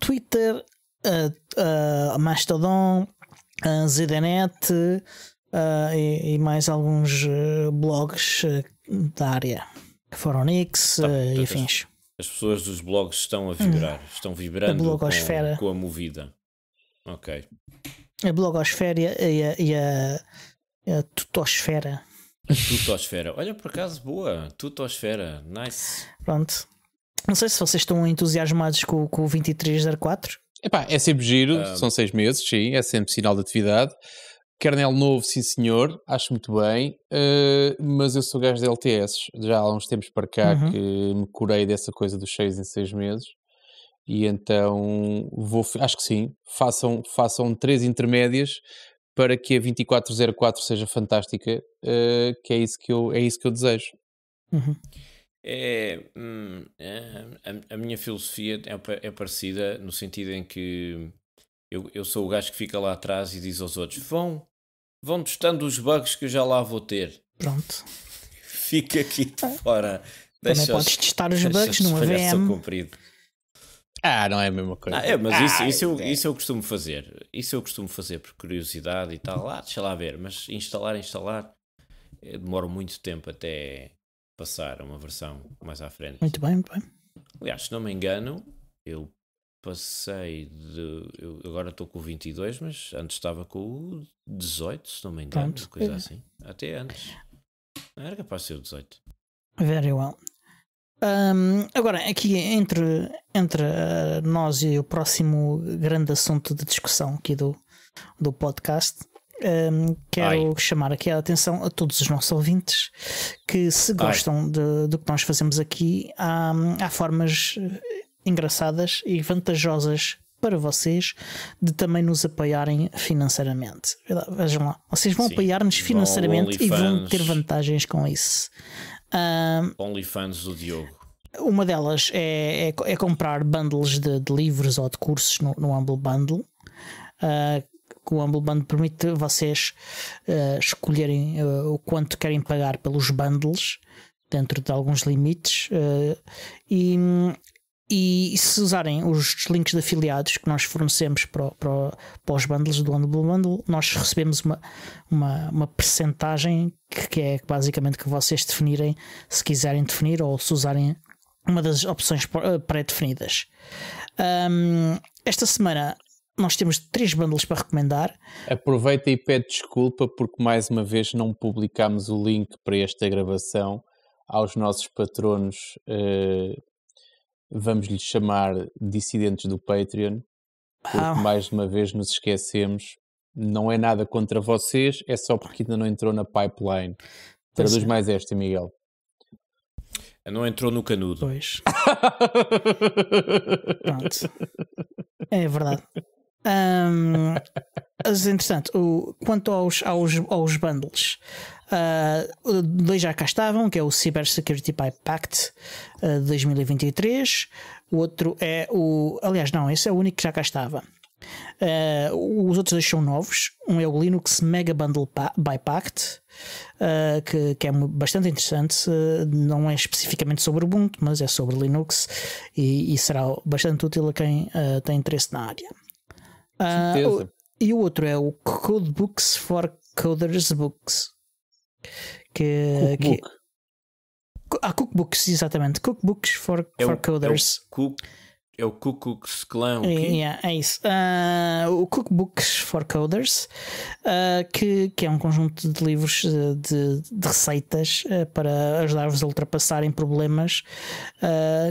Twitter, uh, uh, Mastodon, uh, ZDNet, uh, e, e, mais alguns ah, blogs ah, da área, que foram Nix tá, uh, e afins. As, pessoas dos blogs estão a vibrar, hum. estão vibrando com, com, a movida. Ok. A blogosfera e a, e a, a tutosfera. A tutosfera. Olha, por acaso, boa. Tutosfera. Nice. Pronto. Não sei se vocês estão entusiasmados com, com o 2304. Epá, é sempre giro, um... são seis meses, sim, é sempre sinal de atividade. Kernel novo, sim senhor, acho muito bem, uh, mas eu sou gajo de LTS, já há uns tempos para cá uhum. que me curei dessa coisa dos 6 em 6 meses, e então vou, acho que sim, façam, façam três intermédias para que a 2404 seja fantástica, uh, que é isso que eu, é isso que eu desejo. Uhum. É, hum, é, a, a, minha filosofia é, é parecida no sentido em que eu, eu, sou o gajo que fica lá atrás e diz aos outros: vão, vão testando os bugs que eu já lá vou ter. Pronto. Fica aqui de ah, fora. Deixa Também podes testar os bugs numa VM. Comprido. Ah, não é a mesma coisa. Ah, é, mas ah, isso, isso, é. Eu, isso eu costumo fazer. Isso eu costumo fazer por curiosidade e tal. Ah, deixa lá ver. Mas instalar, instalar, eh, demora muito tempo até passar uma versão mais à frente. Muito bem, muito bem. Aliás, se não me engano, eu passei de. Eu agora estou com o 22, mas antes estava com o 18, se não me engano, Pronto. coisa assim. Até antes. era capaz de ser o 18. Very well. Um, agora, aqui entre, entre ah, nós e o próximo grande assunto de discussão aqui do, do podcast, um, quero Ai. chamar aqui a atenção a todos os nossos ouvintes que se gostam do que nós fazemos aqui, há, há formas engraçadas e vantajosas para vocês de também nos apoiarem financeiramente. Vejam lá, vocês vão apoiar-nos financeiramente e vão ter vantagens com isso. Um, OnlyFans do Diogo. Uma delas é, é, é comprar bundles de, de, livros ou de cursos no, no Humble Bundle. Uh, ah, que o Humble Bundle permite vocês uh, escolherem uh, o quanto querem pagar pelos bundles dentro de alguns limites e e, e, se usarem os links de afiliados que nós fornecemos para, para, para os bundles do Onda Bundle, nós recebemos uma, uma, uma percentagem que, que, é basicamente que vocês definirem se quiserem definir ou se usarem uma das opções eh, pré-definidas. Um, esta semana nós temos três bundles para recomendar. Aproveita e pede desculpa porque mais uma vez não publicámos o link para esta gravação aos nossos patronos. Uh vamos lhes chamar dissidentes do Patreon, porque ah. mais uma vez nos esquecemos. Não é nada contra vocês, é só porque ainda não entrou na pipeline. Traduz é. mais esta, Miguel. Não entrou no canudo. Pois. Pronto. É verdade. Um, mas, entretanto, o, quanto aos, aos, aos bundles, Uh, dois já cá estavam, que é o Cyber Security Pact uh, ah, 2023. O outro é o. Aliás, não, esse é o único que já cá estava. Uh, os outros dois são novos. Um é o Linux Mega Bundle by Pact, uh, que, que, é bastante interessante. Uh, não é especificamente sobre Ubuntu, mas é sobre Linux e, e será bastante útil a quem tem interesse na área. e o outro é o Codebooks for Coders Books, que, que, ah, cookbooks, exatamente. Cookbooks for, é for o, coders. É o, cook, é o Cookbooks Clan. Yeah, é isso. Uh, o Cookbooks for Coders, uh, que, que é um conjunto de livros ah, de, de receitas uh, para ajudar-vos a ultrapassarem problemas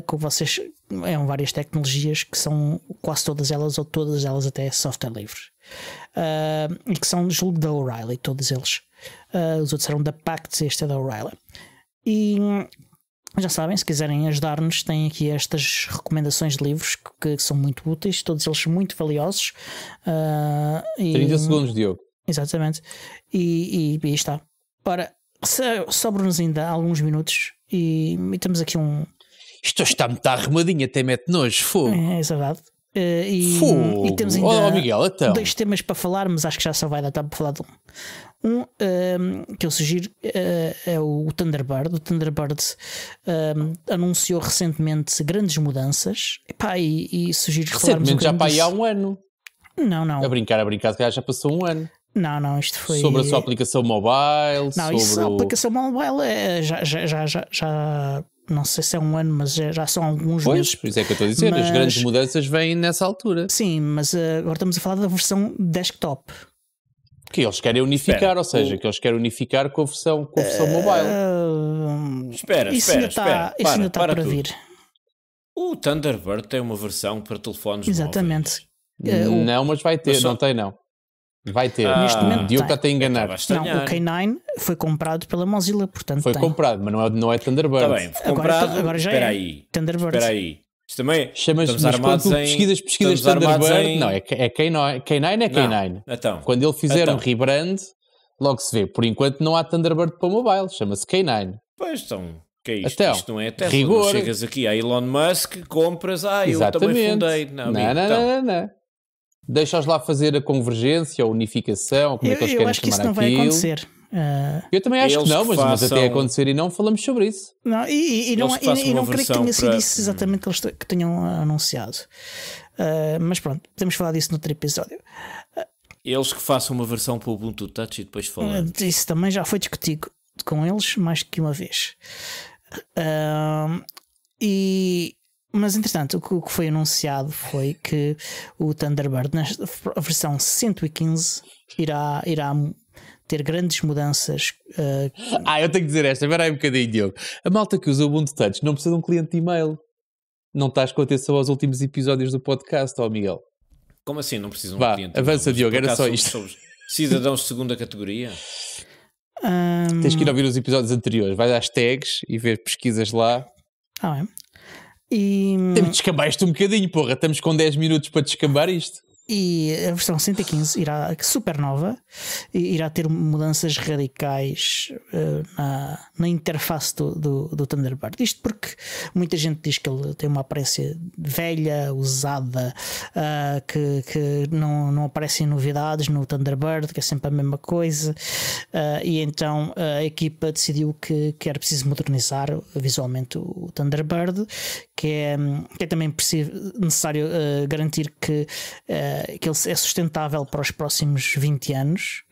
com vocês. Eram é, várias tecnologias que são quase todas elas, ou todas elas até software livre. e que são, julgo, da O'Reilly, todos eles. Uh, os outros eram da Pact, este é da O'Reilly. E já sabem, se quiserem ajudar-nos, têm aqui estas recomendações de livros que, que, são muito úteis, todos eles muito valiosos. Uh, e... 30 segundos, Diogo. Exatamente. E, e, e está. Ora, sobram-nos ainda alguns minutos e, e temos aqui um. Isto está muito arrumadinho, até mete nojo, fogo. É, é verdade. Uh, e, e temos ainda oh, Miguel, então. dois temas para falar, mas acho que já só vai dar tempo para falar de um. Um uh, que eu sugiro uh, é o Thunderbird. O Thunderbird ehm, anunciou recentemente grandes mudanças Epá, e, e sugiro recentemente, que já para aí há um ano. Não, não. A brincar, a brincar, já passou um ano. Não, não, isto foi. Sobre a sua aplicação mobile. Não, sobre... isso, a aplicação mobile é, já, já, já, já, não sei se é um ano, mas é, já são alguns pois, meses. Pois, é que eu estou a dizer, mas, as grandes mudanças vêm nessa altura. Sim, mas eh, agora estamos a falar da versão desktop. Que eles querem unificar, espera, ou seja, o... que eles querem unificar com a versão, com a versão uh... mobile. Espera, isso espera, está, espera. Isso para, ainda está para, para vir. O Thunderbird tem uma versão para telefones Exatamente. móveis. Exatamente. Uh, não, mas vai ter, só... não tem não. Vai ter. Ah, Neste momento. Deu para te enganar. Não, o K9 foi comprado pela Mozilla, portanto. Foi tem. comprado, mas não é, não é Thunderbird. Está bem, foi comprado. Agora, tá- agora já espera é. Aí, Thunderbird. Espera aí. Isto também é- Chamas, estamos armados em, pesquisas, pesquisas Thunderbird. Em... Não, é, é K9, K9 é K9. É então, quando ele fizer então. um rebrand, logo se vê. Por enquanto não há Thunderbird para mobile, chama-se K9. Pois então. Que é isto? Então, isto não é Tesla. Rigor. chegas aqui a Elon Musk, compras, ah, eu também fundei. Não, não, amigo, não, então, não, não, não. Deixas lá fazer a convergência, a unificação, como é eu, é que eles eu acho que isso não vai acontecer. Uh, eu também acho que não, mas, façam... mas até acontecer e não falamos sobre isso. Não, e, e não, e, e não creio que tenha sido para... isso exatamente que eles que tenham anunciado. Uh, mas pronto, podemos falar disso no outro episódio. Uh, eles que façam uma versão para o Ubuntu Touch e depois falamos. Ah, isso também já foi discutido com eles mais que uma vez. e mas entretanto, o que foi anunciado foi que o Thunderbird, na versão 115, irá, irá ter grandes mudanças. Uh... Ah, eu tenho que dizer esta, espera aí um bocadinho, Diogo. A malta que usa o Ubuntu Touch não precisa de um cliente de e-mail. Não estás com atenção aos últimos episódios do podcast, ó Miguel. Como assim? Não precisa de um Vá, cliente? Avança, Diogo, era só isto. somos cidadãos de segunda categoria. Um... Tens que ir ouvir os episódios anteriores. Vai às tags e ver pesquisas lá. Ah, é. E... Temos de descambar isto um bocadinho, porra. Estamos com 10 minutos para descambar isto. E a versão 115 irá, supernova, irá ter mudanças radicais uh, na, na, interface do, do, do, Thunderbird. Isto porque muita gente diz que ele tem uma aparência velha, usada, uh, que, que não, não aparecem novidades no Thunderbird, que é sempre a mesma coisa. Uh, e então a equipa decidiu que, que era preciso modernizar visualmente o Thunderbird, que é, que é também necessário garantir que eh, que ele é sustentável para os próximos 20 anos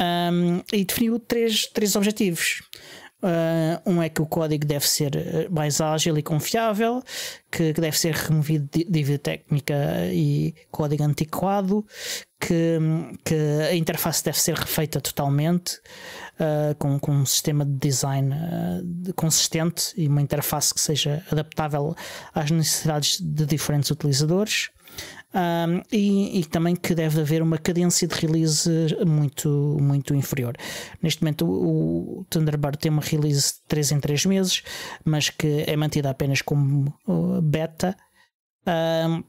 um, e definiu três, três objetivos. Uh, um é que o código deve ser eh, mais ágil e confiável, que, que deve ser removido de dívida técnica e código antiquado, que, que, a interface deve ser refeita totalmente, uh, com, com, um sistema de design uh, consistente e uma interface que seja adaptável às necessidades de diferentes utilizadores um, e, e, também que deve haver uma cadência de release muito, muito inferior. Neste momento, o, o Thunderbird tem uma release de 3 em 3 meses, mas que é mantida apenas como uh, beta. Um,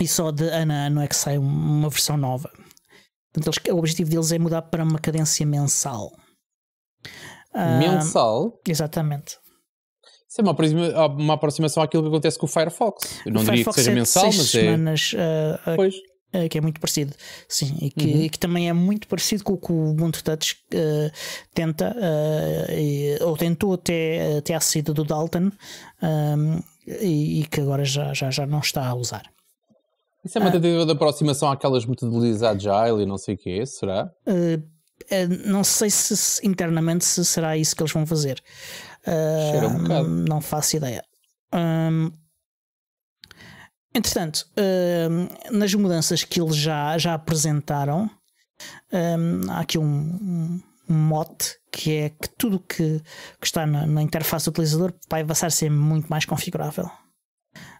e só de ano a ano é que sai uma versão nova. Portanto, eles, o objetivo deles é mudar para uma cadência mensal. Mensal? exatamente. Isso é uma, aproxima, uma aproximação àquilo que acontece com o Firefox. Eu não o diria que seja é mensal, mas é- semanas, é. Uh, pois. que é muito parecido, sim, e que, uhum. e que, também é muito parecido com o que o Ubuntu Touch uh, tenta, eh, e, ou tentou até, até à saída do Dalton, um, e, e, que agora já, já, já não está a usar. Isso é uma ah. tentativa de aproximação àquelas metodologias agile e não sei o que, será? não sei se internamente se será isso que eles vão fazer um ah, bocado. Não faço ideia. Um, entretanto, um, nas mudanças que eles já, já apresentaram, há aqui um, mote que é que tudo que, que está na, na, interface do utilizador vai passar a ser muito mais configurável.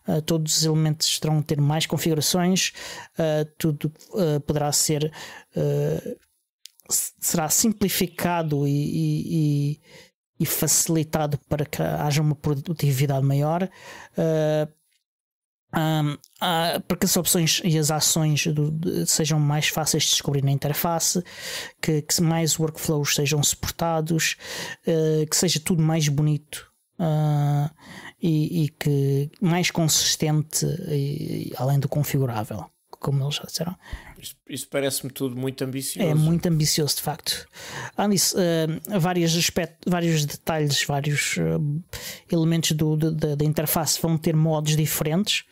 Uh, todos os elementos terão ter mais configurações, uh, tudo poderá ser será simplificado e, e, e facilitado para que haja uma produtividade maior, uh, eh, um, uh, ah, para que as opções e as ações do, de, sejam mais fáceis de descobrir na interface, que, que mais workflows sejam suportados, uh, que seja tudo mais bonito. Uh, e, e, que mais consistente e, e além do configurável, como eles já disseram. Isso, isso parece-me tudo muito ambicioso. É muito ambicioso, de facto. Há nisso uh, eh, vários, aspectos, vários detalhes, vários uh, elementos do, do, da, da, interface vão ter modos diferentes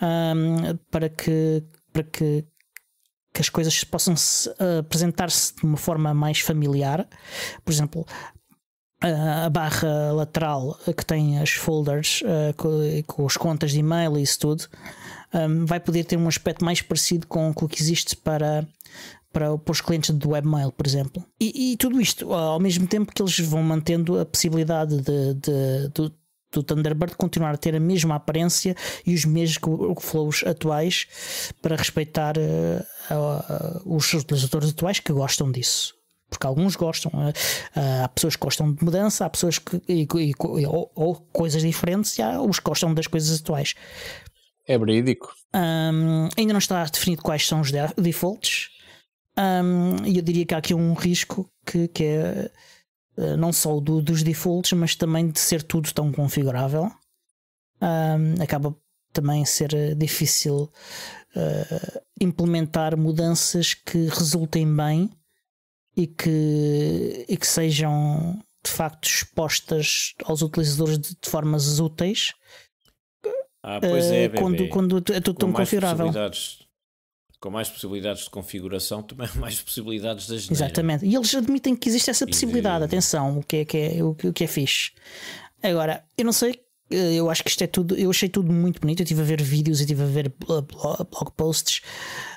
eh, para, que, para que, que as coisas possam apresentar-se de uma forma mais familiar. Por exemplo, a barra lateral que tem as folders com, com as contas de e-mail e isso tudo um, vai poder ter um aspecto mais parecido com, com o que existe para, para, para os clientes do webmail, por exemplo. E, e, tudo isto ao mesmo tempo que eles vão mantendo a possibilidade de, de, de do Thunderbird continuar a ter a mesma aparência e os mesmos workflows atuais para respeitar uh, uh, os utilizadores atuais que gostam disso. Porque alguns gostam, uh, há pessoas que gostam de mudança, há pessoas que. E, e, ou, ou, coisas diferentes, e há os que gostam das coisas atuais. É verídico. Um, ainda não está definido quais são os defaults. Um, eu diria que há aqui um risco que, que é uh, não só do, dos defaults, mas também de ser tudo tão configurável. Um, acaba também ser eh, difícil uh, implementar mudanças que resultem bem e que, e que sejam de facto expostas aos utilizadores de, de formas úteis ah, pois é, eh, bebê. quando, quando é tudo tão configurável. Com mais possibilidades de configuração, também mais possibilidades das Exatamente. E eles admitem que existe essa possibilidade, de... atenção, o que é, que é, o, que é fixe. Agora, eu não sei, eh, eu acho que isto é tudo, eu achei tudo muito bonito. Eu estive a ver vídeos, eu estive a ver eh, blog posts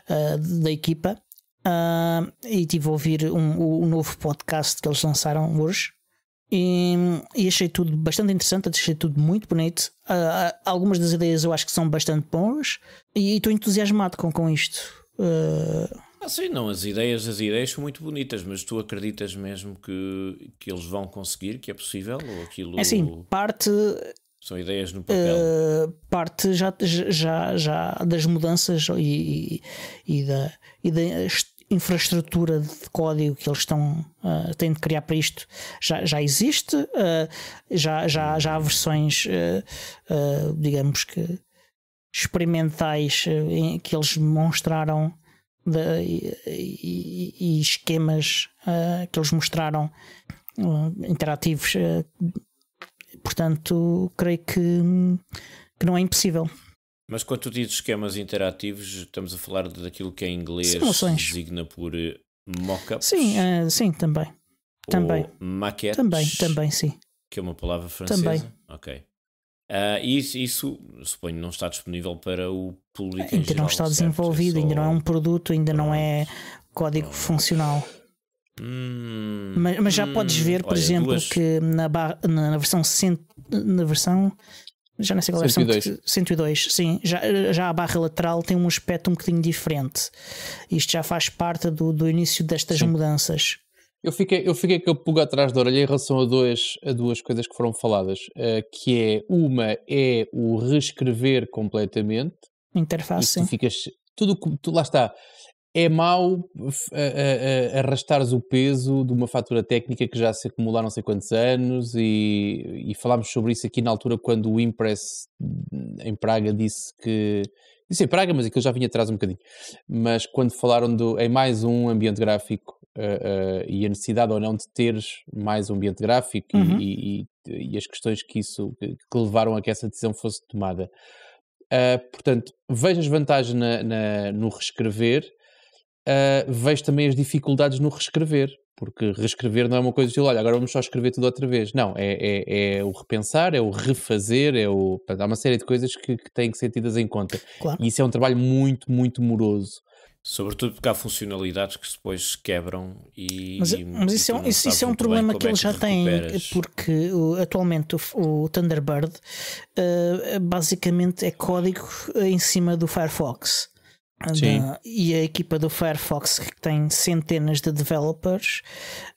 uh, da equipa. Uh, e estive a ouvir um, o, um novo podcast que eles lançaram hoje, e, e, achei tudo bastante interessante, achei tudo muito bonito. Uh, algumas das ideias eu acho que são bastante boas e estou entusiasmado com, com isto. Uh... Ah, sim, não, as ideias, as ideias são muito bonitas, mas tu acreditas mesmo que, que eles vão conseguir, que é possível? Ou aquilo... É assim, parte. São ideias no papel. Uh, parte já, já, já das mudanças e, e, e da, e da infraestrutura de código que eles estão uh, têm de criar para isto já, já existe, uh, já, já, já há versões, uh, digamos que experimentais em, que eles mostraram de, e, e, esquemas que eles mostraram interativos. portanto, creio que, que não é impossível. Mas quando tu dizes esquemas interativos, estamos a falar daquilo que em inglês Simulações. designa por eh, mock-ups? Sim, uh, sim, também. Também. Maquetes? Também, também, sim. Que é uma palavra francesa? Também. Ok. Uh, isso, isso, suponho, não está disponível para o público Ainda não está certo? É desenvolvido, é só... ainda não é um produto, ainda não, não é código funcional. Hum, mas, mas, já hum, podes ver, por olha, exemplo, duas... que na, na versão, cent... na versão já não sei qual é a 102. 102, sim. Já, já a barra lateral tem um aspecto um bocadinho diferente. Isto já faz parte do, do início destas sim. mudanças. Eu fiquei, eu fiquei com a pulga atrás da orelha em relação a, dois, a duas coisas que foram faladas, uh, que é, uma é o reescrever completamente. Interface, sim. Tu ficas, tudo, tu, lá está, é mau arrastares o peso de uma fatura técnica que já se acumula há não sei quantos anos e, e, falámos sobre isso aqui na altura quando o Impress hum, em Praga disse que disse em Praga, mas aquilo já vinha atrás um bocadinho mas quando falaram do, em mais um ambiente gráfico uh, uh, e a necessidade ou não de teres mais um ambiente gráfico uhum. e, e, e, as questões que isso que levaram a que essa decisão fosse tomada uh, portanto, vejas as na, na, no reescrever uh, vejo também as dificuldades no reescrever, porque reescrever não é uma coisa de olha, agora vamos só escrever tudo outra vez. Não, é, é, é o repensar, é o refazer, é o. Portanto, há uma série de coisas que, que têm que ser tidas em conta. Claro. E isso é um trabalho muito, muito moroso. Sobretudo porque há funcionalidades que depois se quebram e. Mas, e, mas isso, é um, isso, isso é um problema que é eles já têm, porque atualmente o, o Thunderbird uh, basicamente é código ah, em cima do Firefox e a equipa do Firefox, que tem centenas de developers,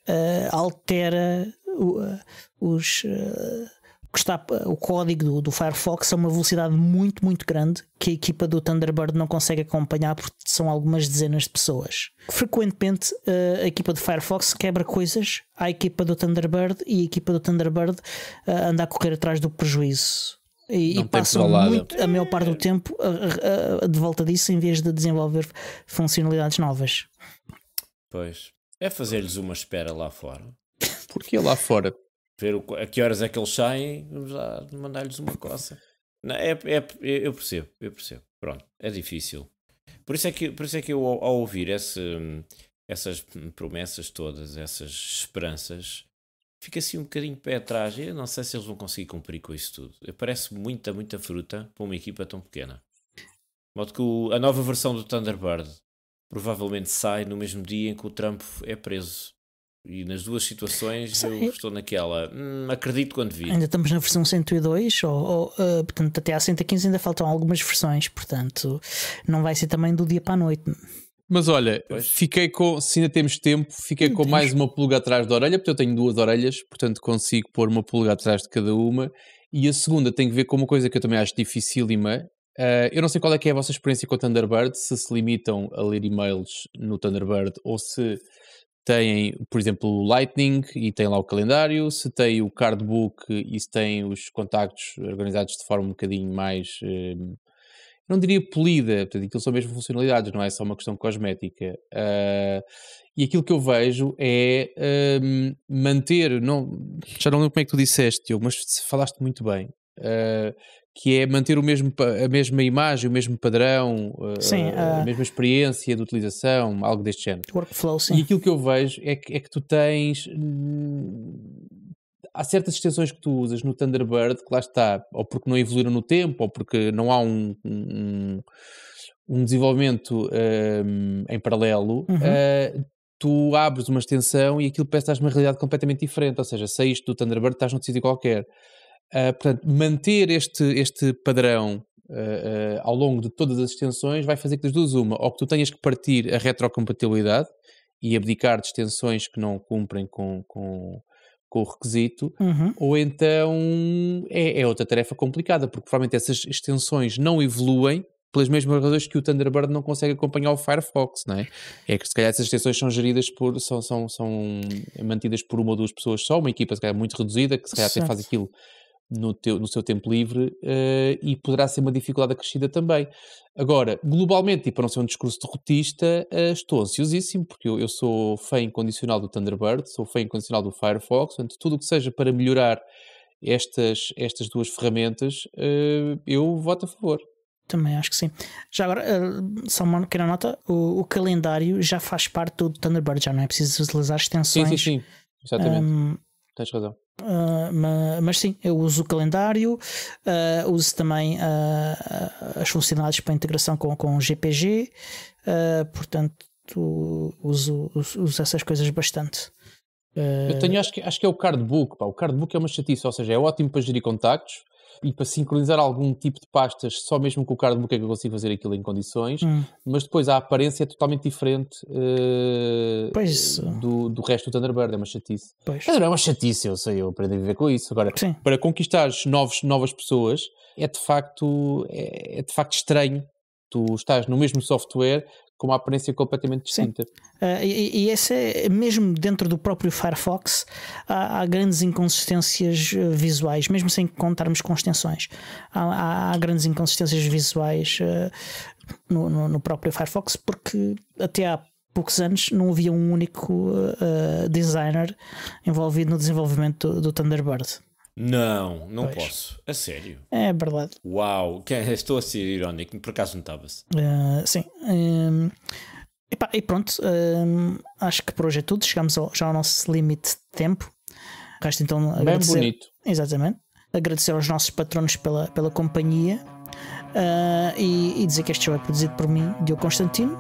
uh, altera o, uh, os. Uh, que está, o código do, do, Firefox a uma velocidade muito, muito grande que a equipa do Thunderbird não consegue acompanhar porque são algumas dezenas de pessoas. Frequentemente a equipa do Firefox quebra coisas à equipa do Thunderbird e a equipa do Thunderbird anda a correr atrás do prejuízo. E, e passam muito, a maior parte do tempo, a, a, de volta disso em vez de desenvolver funcionalidades novas. Pois. É fazer-lhes uma espera lá fora. Porquê lá fora? Ver o, a que horas é que eles saem, vamos lá mandar-lhes uma coça. Não, é, é, eu percebo, eu percebo. Pronto, é difícil. Por isso é que, por isso é que eu, ao, ao ouvir esse, essas promessas todas, essas esperanças, fica assim um bocadinho pé atrás. Eu não sei se eles vão conseguir cumprir com isso tudo. Parece muita, muita fruta para uma equipa tão pequena. De modo que o, a nova versão do Thunderbird provavelmente sai no mesmo dia em que o Trump é preso. E nas duas situações eu estou naquela. Hum, acredito quando vi. Ainda estamos na versão 102, ou, ou uh, portanto, até à 115 ainda faltam algumas versões, portanto, não vai ser também do dia para a noite. Mas olha, pois. fiquei com, se ainda temos tempo, fiquei hum, com mais uma pulga atrás da orelha, porque eu tenho duas orelhas, portanto consigo pôr uma pulga atrás de cada uma. E a segunda tem que ver com uma coisa que eu também acho dificílima. Uh, eu não sei qual é que é a vossa experiência com o Thunderbird, se se limitam a ler e-mails no Thunderbird ou se têm, por exemplo, o Lightning e tem lá o calendário, se tem o cardbook e se têm os contactos organizados de forma um bocadinho mais. Uh, não diria polida, portanto, aquilo são mesmo funcionalidades, não é só uma questão cosmética. Uh, e aquilo que eu vejo é uh, manter, não, já não lembro como é que tu disseste, Diogo, mas falaste muito bem, uh, que é manter o mesmo, a mesma imagem, o mesmo padrão, ah, sim, a mesma experiência de utilização, algo deste género. Workflow, sim. E aquilo que eu vejo é que, é que tu tens hum, há certas extensões que tu usas no Thunderbird que lá está, ou porque não evoluíram no tempo, ou porque não há um, um, um desenvolvimento um, em paralelo, uhum. uh, tu abres uma extensão e aquilo parece uma realidade completamente diferente, ou seja, saíste é do Thunderbird, estás num sítio qualquer. Uh, portanto, manter este, este padrão Uh, uh, ao longo de todas as extensões vai fazer que das duas uma, ou que tu tenhas que partir a retrocompatibilidade e abdicar de extensões que não cumprem com, com, com o requisito, uhum. ou então é, é, outra tarefa complicada, porque provavelmente essas extensões não evoluem pelas mesmas razões que o Thunderbird não consegue acompanhar o Firefox, não é? É que se calhar essas extensões são geridas por, são, são, são mantidas por uma ou duas pessoas só, uma equipa se calhar muito reduzida, que se calhar certo. até faz aquilo no, teu, no seu tempo livre uh, e poderá ser uma dificuldade acrescida também. Agora, globalmente, e para não ser um discurso derrotista, uh, estou ansiosíssimo, porque eu, eu, sou fã incondicional do Thunderbird, sou fã incondicional do Firefox, portanto, tudo o que seja para melhorar estas, estas duas ferramentas, uh, eu voto a favor. Também acho que sim. Já agora, uh, só uma pequena nota: o, o, calendário já faz parte do Thunderbird, já não é preciso utilizar extensões. Sim, sim, sim. Exatamente. Um, Tens razão. Ah, mas, sim, eu uso o calendário, uh, uso também uh, as funcionalidades para integração com, com GPG, portanto uso, uso, uso, essas coisas bastante. Eu tenho, acho que, acho que é o Cardbook, pá. o Cardbook é uma chatice, ou seja, é ótimo para gerir contactos, e para sincronizar algum tipo de pastas, só mesmo com o cardboard é que eu consigo fazer aquilo em condições, hum. mas depois a aparência é totalmente diferente uh, pois. Do, do resto do Thunderbird, é uma chatice. Pois. não é uma chatice, eu sei, eu aprendi a viver com isso. Agora, Sim. para conquistar novos, novas pessoas, é de facto, é, é de facto estranho tu estás no mesmo software com uma aparência completamente distinta. Uh, e, e é, mesmo dentro do próprio Firefox, há, há, grandes inconsistências eh, visuais, mesmo sem contarmos com extensões. Há, há, há grandes inconsistências visuais uh, no, no, no, próprio Firefox, porque até há poucos anos não havia um único uh, designer envolvido no desenvolvimento do, do Thunderbird. Não, não pois. posso. A sério. É verdade. Uau, é, estou a ser irónico, por acaso estava se Uh, ah, sim. Um, epá, e pronto, um, acho que por hoje é tudo. Chegamos ao, já ao nosso limite de tempo. Resta então agradecer. Bem bonito. Exatamente. Agradecer aos nossos patronos pela, pela companhia. Uh, e, e, dizer que este show é produzido por mim, Diogo Constantino,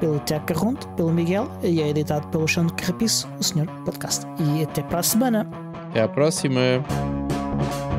pelo Teca Carrondo, pelo Miguel e é editado pelo Xandro Carrapiço, o Senhor Podcast. E até para a semana. Até à próxima. thank you